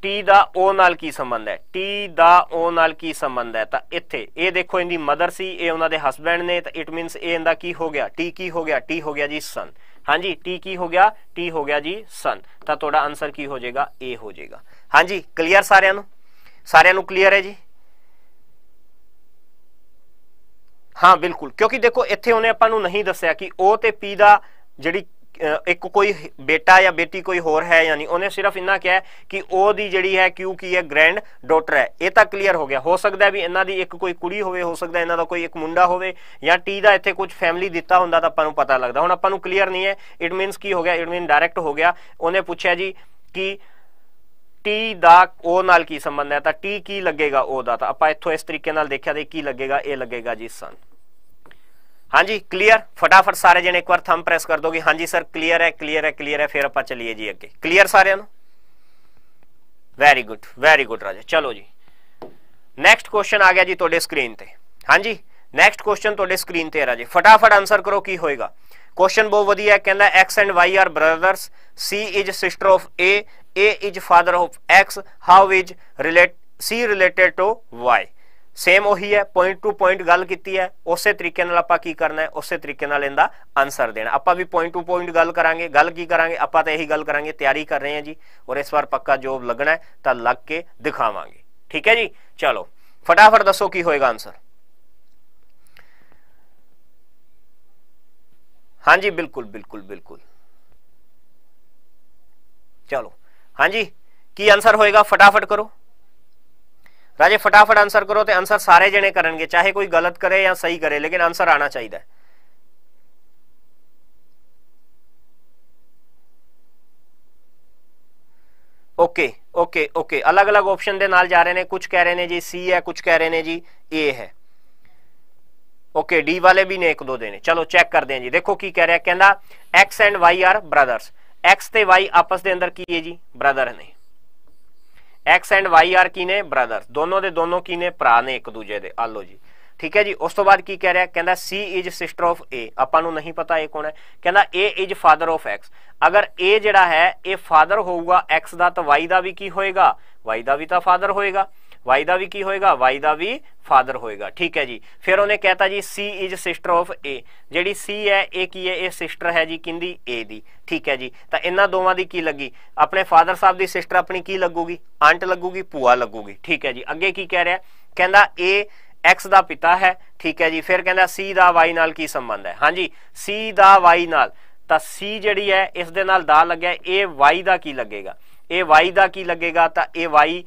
T ਦਾ O ਨਾਲ ਕੀ ਸੰਬੰਧ ਹੈ T ਦਾ O ਨਾਲ ਕੀ ਸੰਬੰਧ ਹੈ ਤਾਂ ਇੱਥੇ ਇਹ ਦੇਖੋ ਇਹਦੀ ਮਦਰ ਸੀ ਇਹ ਉਹਨਾਂ ਦੇ ਹਸਬੰਡ ਨੇ ਤਾਂ ਇਟ ਮੀਨਸ ਇਹ ਇਹਦਾ ਕੀ ਹੋ ਗਿਆ T ਕੀ ਹੋ ਗਿਆ T ਹੋ ਗਿਆ ਜੀ ਸਨ ਹਾਂਜੀ T ਕੀ ਹੋ ਗਿਆ T ਹੋ ਗਿਆ ਜੀ ਸਨ ਤਾਂ ਤੁਹਾਡਾ ਆਨਸਰ ਕੀ ਹੋ ਜਾਏਗਾ A ਹੋ ਜਾਏਗਾ ਹਾਂਜੀ ਕਲੀਅਰ ਸਾਰਿਆਂ ਨੂੰ ਸਾਰਿਆਂ ਨੂੰ ਕਲੀਅਰ ਹੈ ਜੀ ਹਾਂ ਬਿਲਕੁਲ ਕਿਉਂਕਿ ਦੇਖੋ ਇੱਥੇ ਉਹਨੇ ਆਪਾਂ ਨੂੰ ਨਹੀਂ ਦੱਸਿਆ ਕਿ O ਤੇ P ਦਾ ਜਿਹੜੀ ਇੱਕ ਕੋਈ ਬੇਟਾ ਜਾਂ ਬੇਟੀ ਕੋਈ ਹੋਰ ਹੈ ਯਾਨੀ ਉਹਨੇ ਸਿਰਫ ਇੰਨਾ ਕਿਹਾ ਕਿ ਉਹ ਦੀ ਜਿਹੜੀ ਹੈ ਕਿਉਂ ਕੀ ਹੈ ਗ੍ਰੈਂਡ ਡਾਟਰ ਹੈ ਇਹ ਤਾਂ ਕਲੀਅਰ ਹੋ ਗਿਆ ਹੋ ਸਕਦਾ ਵੀ ਇਹਨਾਂ ਦੀ ਇੱਕ ਕੋਈ ਕੁੜੀ ਹੋਵੇ ਹੋ ਸਕਦਾ ਇਹਨਾਂ ਦਾ ਕੋਈ ਇੱਕ ਮੁੰਡਾ ਹੋਵੇ ਜਾਂ ਟੀ ਦਾ ਇੱਥੇ ਕੁਝ ਫੈਮਿਲੀ ਦਿੱਤਾ ਹੁੰਦਾ ਤਾਂ ਆਪਾਂ ਨੂੰ ਪਤਾ ਲੱਗਦਾ ਹੁਣ ਆਪਾਂ ਨੂੰ ਕਲੀਅਰ ਨਹੀਂ ਹੈ ਇਟ ਮੀਨਸ ਕੀ ਹੋ ਗਿਆ ਇਟ ਮੀਨ ਡਾਇਰੈਕਟ ਹੋ ਗਿਆ ਉਹਨੇ ਪੁੱਛਿਆ ਜੀ ਕਿ ਟੀ ਦਾ ਉਹ ਨਾਲ ਕੀ ਸੰਬੰਧ ਹੈ ਤਾਂ ਟੀ ਕੀ ਲੱਗੇਗਾ ਉਹ ਦਾ ਤਾਂ ਆਪਾਂ ਇੱਥੋਂ ਇਸ ਤਰੀਕੇ ਨਾਲ ਦੇਖਿਆ ਤੇ ਕੀ ਲੱਗੇਗਾ ਇਹ ਲੱਗੇਗਾ ਜੀ ਸਨ ਹਾਂਜੀ ਕਲੀਅਰ ਫਟਾਫਟ ਸਾਰੇ ਜਣੇ ਇੱਕ ਵਾਰ ਥੰਬ ਪ੍ਰੈਸ ਕਰ ਦੋਗੇ ਹਾਂਜੀ ਸਰ ਕਲੀਅਰ ਹੈ ਕਲੀਅਰ ਹੈ ਕਲੀਅਰ ਹੈ ਫਿਰ ਆਪਾਂ ਚੱਲੀਏ ਜੀ ਅੱਗੇ ਕਲੀਅਰ ਸਾਰਿਆਂ ਨੂੰ ਵੈਰੀ ਗੁੱਡ ਵੈਰੀ ਗੁੱਡ ਰਾਜਾ ਚਲੋ ਜੀ ਨੈਕਸਟ ਕੁਐਸਚਨ ਆ ਗਿਆ ਜੀ ਤੁਹਾਡੇ ਸਕਰੀਨ ਤੇ ਹਾਂਜੀ ਨੈਕਸਟ ਕੁਐਸਚਨ ਤੁਹਾਡੇ ਸਕਰੀਨ ਤੇ ਆ ਰਾਜੇ ਫਟਾਫਟ ਆਨਸਰ ਕਰੋ ਕੀ ਹੋਏਗਾ ਕੁਐਸਚਨ ਬਹੁਤ ਵਧੀਆ ਹੈ ਕਹਿੰਦਾ x and y are brothers c is sister of a a is father of x how is relate c related to y same ਉਹੀ ਹੈ ਪੁਆਇੰਟ ਟੂ ਪੁਆਇੰਟ ਗੱਲ ਕੀਤੀ ਹੈ ਉਸੇ ਤਰੀਕੇ ਨਾਲ ਆਪਾਂ ਕੀ ਕਰਨਾ ਹੈ ਉਸੇ ਤਰੀਕੇ ਨਾਲ ਇਹਦਾ ਆਨਸਰ ਦੇਣਾ ਆਪਾਂ ਵੀ ਪੁਆਇੰਟ ਟੂ ਪੁਆਇੰਟ ਗੱਲ ਕਰਾਂਗੇ ਗੱਲ ਕੀ ਕਰਾਂਗੇ ਆਪਾਂ ਤਾਂ ਇਹੀ ਗੱਲ ਕਰਾਂਗੇ ਤਿਆਰੀ ਕਰ ਰਹੇ ਹਾਂ ਜੀ ਔਰ ਇਸ ਵਾਰ ਪੱਕਾ ਜੋਬ ਲੱਗਣਾ ਹੈ ਤਾਂ ਲੱਗ ਕੇ ਦਿਖਾਵਾਂਗੇ ਠੀਕ ਹੈ ਜੀ ਚਲੋ ਫਟਾਫਟ ਦੱਸੋ ਕੀ ਹੋਏਗਾ ਆਨਸਰ ਹਾਂਜੀ ਬਿਲਕੁਲ ਬਿਲਕੁਲ ਬਿਲਕੁਲ ਚਲੋ ਹਾਂਜੀ ਕੀ ਆਨਸਰ ਹੋਏਗਾ ਫਟਾਫਟ ਕਰੋ ਰਾਜੇ ਫਟਾਫਟ ਆਨਸਰ ਕਰੋ ਤੇ ਆਨਸਰ ਸਾਰੇ ਜਣੇ ਕਰਨਗੇ ਚਾਹੇ ਕੋਈ ਗਲਤ ਕਰੇ ਜਾਂ ਸਹੀ ਕਰੇ ਲੇਕਿਨ ਆਨਸਰ ਆਣਾ ਚਾਹੀਦਾ ਓਕੇ ਓਕੇ ਓਕੇ ਅਲੱਗ-ਅਲੱਗ ਆਪਸ਼ਨ ਦੇ ਨਾਲ ਜਾ ਰਹੇ ਨੇ ਕੁਝ ਕਹਿ ਰਹੇ ਨੇ ਜੀ ਸੀ ਹੈ ਕੁਝ ਕਹਿ ਰਹੇ ਨੇ ਜੀ ਏ ਹੈ ਓਕੇ ਡੀ ਵਾਲੇ ਵੀ ਨੇ ਇੱਕ ਦੋ ਦੇਣੇ ਚਲੋ ਚੈੱਕ ਕਰਦੇ ਹਾਂ ਜੀ ਦੇਖੋ ਕੀ ਕਹਿ ਰਿਹਾ ਕਹਿੰਦਾ X and Y are brothers X ਤੇ ਵਾਈ ਆਪਸ ਦੇ ਅੰਦਰ ਕੀ ਹੈ ਜੀ ਬ੍ਰਦਰ ਨੇ ਐਕਸ ਐਂਡ ਵਾਈ ਆਰ ਕੀ ਨੇ ਬ੍ਰਦਰਸ ਦੋਨੋਂ ਦੇ ਦੋਨੋਂ ਕੀ ਨੇ ਭਰਾ ਨੇ ਇੱਕ ਦੂਜੇ ਦੇ ਆ ਲੋ ਜੀ ਠੀਕ ਹੈ ਜੀ ਉਸ ਤੋਂ ਬਾਅਦ ਕੀ ਕਹਿ ਰਿਹਾ ਕਹਿੰਦਾ C is sister of A ਆਪਾਂ ਨੂੰ ਨਹੀਂ ਪਤਾ ਇਹ ਕੌਣ ਹੈ ਕਹਿੰਦਾ A is father of X ਅਗਰ ਏ ਜਿਹੜਾ ਹੈ ਇਹ ਫਾਦਰ ਹੋਊਗਾ ਐਕਸ ਦਾ ਤਾਂ ਵਾਈ ਦਾ ਵੀ ਕੀ ਹੋਏਗਾ ਵਾਈ ਦਾ ਵੀ ਤਾਂ ਫਾਦਰ ਹੋਏਗਾ y ਦਾ ਵੀ ਕੀ ਹੋਏਗਾ y ਦਾ ਵੀ ਫਾਦਰ ਹੋਏਗਾ ਠੀਕ ਹੈ ਜੀ ਫਿਰ ਉਹਨੇ ਕਹਿਤਾ ਜੀ c is sister of a ਜਿਹੜੀ c ਹੈ ਇਹ ਕੀ ਹੈ ਇਹ ਸਿਸਟਰ ਹੈ ਜੀ ਕਿੰਦੀ a ਦੀ ਠੀਕ ਹੈ ਜੀ ਤਾਂ ਇਹਨਾਂ ਦੋਵਾਂ ਦੀ ਕੀ ਲੱਗੀ ਆਪਣੇ ਫਾਦਰ ਸਾਹਿਬ ਦੀ ਸਿਸਟਰ ਆਪਣੀ ਕੀ ਲੱਗੂਗੀ ਆਂਟ ਲੱਗੂਗੀ ਭੂਆ ਲੱਗੂਗੀ ਠੀਕ ਹੈ ਜੀ ਅੱਗੇ ਕੀ ਕਹਿ ਰਿਹਾ ਕਹਿੰਦਾ a x ਦਾ ਪਿਤਾ ਹੈ ਠੀਕ ਹੈ ਜੀ ਫਿਰ ਕਹਿੰਦਾ c ਦਾ y ਨਾਲ ਕੀ ਸੰਬੰਧ ਹੈ ਹਾਂਜੀ c ਦਾ y ਨਾਲ ਤਾਂ c ਜਿਹੜੀ ਹੈ ਇਸ ਦੇ ਨਾਲ ਦਾ ਲੱਗਿਆ ਇਹ y ਦਾ ਕੀ ਲੱਗੇਗਾ ਇਹ y ਦਾ ਕੀ ਲੱਗੇਗਾ ਤਾਂ ਇਹ y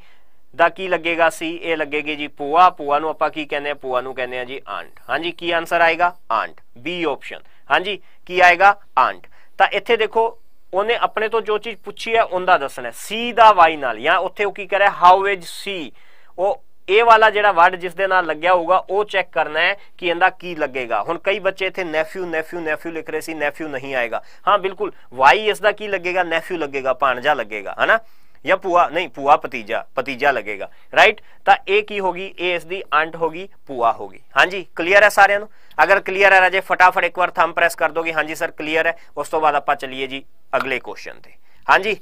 ਦਾ ਕੀ ਲੱਗੇਗਾ ਸੀ ਇਹ ਲੱਗੇਗੀ ਜੀ ਪੂਆ ਪੂਆ ਨੂੰ ਆਪਾਂ ਕੀ ਕਹਿੰਦੇ ਆ ਪੂਆ ਨੂੰ ਕਹਿੰਦੇ ਆ ਜੀ ਆਂਟ ਹਾਂਜੀ ਕੀ ਆਨਸਰ ਆਏਗਾ ਆਂਟ ਬੀ ਆਪਸ਼ਨ ਹਾਂਜੀ ਕੀ ਆਏਗਾ ਆਂਟ ਤਾਂ ਇੱਥੇ ਦੇਖੋ ਉਹਨੇ ਆਪਣੇ ਤੋਂ ਜੋ ਚੀਜ਼ ਪੁੱਛੀ ਹੈ ਉਹਦਾ ਦੱਸਣਾ ਸੀ ਦਾ ਵਾਈ ਨਾਲ ਜਾਂ ਉੱਥੇ ਉਹ ਕੀ ਕਰਿਆ ਹਾਊ ਇਜ਼ ਸੀ ਉਹ ਇਹ ਵਾਲਾ ਜਿਹੜਾ ਵਰਡ ਜਿਸ ਦੇ ਨਾਲ ਲੱਗਿਆ ਹੋਊਗਾ ਉਹ ਚੈੱਕ ਕਰਨਾ ਹੈ ਕਿ ਇਹਦਾ ਕੀ ਲੱਗੇਗਾ ਹੁਣ ਕਈ ਬੱਚੇ ਇੱਥੇ ਨੈਫਿਊ ਨੈਫਿਊ ਨੈਫਿਊ ਲਿਖ ਰਹੇ ਸੀ ਨੈਫਿਊ ਨਹੀਂ ਆਏਗਾ ਹਾਂ ਬਿਲਕੁਲ ਵਾਈ ਇਸ ਦਾ ਕੀ ਲੱਗੇਗਾ ਨੈਫਿਊ ਲੱਗੇਗਾ ਭਾਣਜਾ ਲੱਗੇਗਾ ਹਨਾ ਜਾਂ ਪੂਆ ਨਹੀਂ ਪੂਆ ਭਤੀਜਾ ਭਤੀਜਾ ਲੱਗੇਗਾ ਰਾਈਟ ਤਾਂ ਇਹ ਕੀ ਹੋਗੀ ਇਹ ਇਸ ਦੀ ਅੰਟ ਹੋਗੀ ਪੂਆ ਹੋਗੀ ਹਾਂਜੀ ਕਲੀਅਰ ਹੈ ਸਾਰਿਆਂ ਨੂੰ ਅਗਰ ਕਲੀਅਰ ਹੈ ਰਾਜੇ ਫਟਾਫਟ ਇੱਕ ਵਾਰ ਥੰਬ ਪ੍ਰੈਸ ਕਰ ਦੋਗੇ ਹਾਂਜੀ ਸਰ ਕਲੀਅਰ ਹੈ ਉਸ ਤੋਂ ਬਾਅਦ ਆਪਾਂ ਚੱਲੀਏ ਜੀ ਅਗਲੇ ਕੁਐਸਚਨ ਤੇ ਹਾਂਜੀ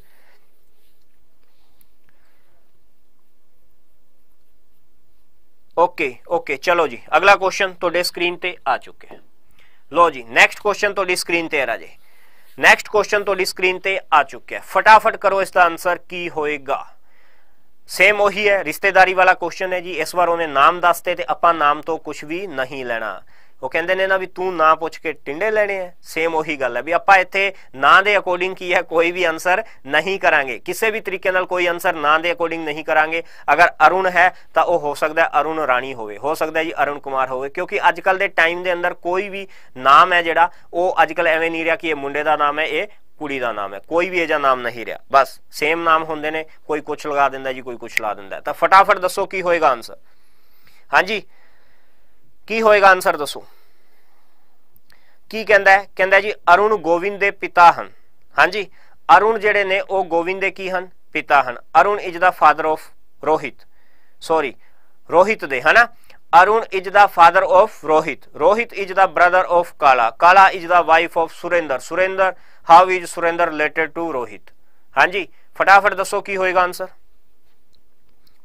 ਓਕੇ ਓਕੇ ਚਲੋ ਜੀ ਅਗਲਾ ਕੁਐਸਚਨ ਤੁਹਾਡੇ ਸਕਰੀਨ ਤੇ ਆ ਚੁੱਕਿਆ ਲੋ ਜੀ ਨੈਕਸਟ ਕੁਐਸਚਨ ਤੁਹਾਡੀ ਸਕਰੀਨ ਤੇ ਆ ਰਾਜੇ ਨੈਕਸਟ ਕੁਐਸਚਨ ਤੁਹਾਡੀ ਸਕਰੀਨ ਤੇ ਆ ਚੁੱਕਿਆ ਹੈ ਫਟਾਫਟ ਕਰੋ ਇਸ ਦਾ ਆਨਸਰ ਕੀ ਹੋਏਗਾ ਸੇਮ ਉਹੀ ਹੈ ਰਿਸ਼ਤੇਦਾਰੀ ਵਾਲਾ ਕੁਐਸਚਨ ਹੈ ਜੀ ਇਸ ਵਾਰ ਉਹਨੇ ਨਾਮ ਦੱਸਤੇ ਤੇ ਆਪਾਂ ਨਾਮ ਤੋਂ ਕੁਝ ਵੀ ਨਹੀਂ ਲੈਣਾ ਉਹ ਕਹਿੰਦੇ ਨੇ ਨਾ ਵੀ ਤੂੰ ਨਾ ਪੁੱਛ ਕੇ ਟਿੰਡੇ ਲੈਣੇ ਆ ਸੇਮ ਉਹੀ ਗੱਲ ਹੈ ਵੀ ਆਪਾਂ ਇੱਥੇ ਨਾ ਦੇ ਅਕੋਰਡਿੰਗ ਕੀ ਹੈ ਕੋਈ ਵੀ ਆਨਸਰ ਨਹੀਂ ਕਰਾਂਗੇ ਕਿਸੇ ਵੀ ਤਰੀਕੇ ਨਾਲ ਕੋਈ ਆਨਸਰ ਨਾ ਦੇ ਅਕੋਰਡਿੰਗ ਨਹੀਂ ਕਰਾਂਗੇ ਅਗਰ ਅਰੁਣ ਹੈ ਤਾਂ ਉਹ ਹੋ ਸਕਦਾ ਅਰੁਣ ਰਾਣੀ ਹੋਵੇ ਹੋ ਸਕਦਾ ਜੀ ਅਰੁਣ ਕੁਮਾਰ ਹੋਵੇ ਕਿਉਂਕਿ ਅੱਜ ਕੱਲ ਦੇ ਟਾਈਮ ਦੇ ਅੰਦਰ ਕੋਈ ਵੀ ਨਾਮ ਹੈ ਜਿਹੜਾ ਉਹ ਅੱਜ ਕੱਲ ਐਵੇਂ ਨਹੀਂ ਰਿਹਾ ਕਿ ਇਹ ਮੁੰਡੇ ਦਾ ਨਾਮ ਹੈ ਇਹ ਕੁੜੀ ਦਾ ਨਾਮ ਹੈ ਕੋਈ ਵੀ ਇਹਦਾ ਨਾਮ ਨਹੀਂ ਰਿਹਾ ਬਸ ਸੇਮ ਨਾਮ ਹੁੰਦੇ ਨੇ ਕੋਈ ਕੁਛ ਲਗਾ ਦਿੰਦਾ ਜੀ ਕੋਈ ਕੁਛ ਲਾ ਦਿੰਦਾ ਤਾਂ ਫਟਾਫਟ ਦੱਸੋ ਕੀ ਹੋਏਗਾ ਆਨਸਰ ਹਾਂਜੀ ਕੀ ਹੋਏਗਾ ਆਨਸਰ ਦੱਸੋ ਕੀ ਕਹਿੰਦਾ ਹੈ ਕਹਿੰਦਾ ਜੀ ਅਰੁਣ ਗੋਵਿੰਦ ਦੇ ਪਿਤਾ ਹਨ ਹਾਂਜੀ ਅਰੁਣ ਜਿਹੜੇ ਨੇ ਉਹ ਗੋਵਿੰਦ ਦੇ ਕੀ ਹਨ ਪਿਤਾ ਹਨ Arun is the father of Rohit sorry Rohit ਦੇ ਹਨਾ Arun is the father of Rohit Rohit is the brother of Kala Kala is the wife of Surinder Surinder how is Surinder related to Rohit ਹਾਂਜੀ ਫਟਾਫਟ ਦੱਸੋ ਕੀ ਹੋਏਗਾ answer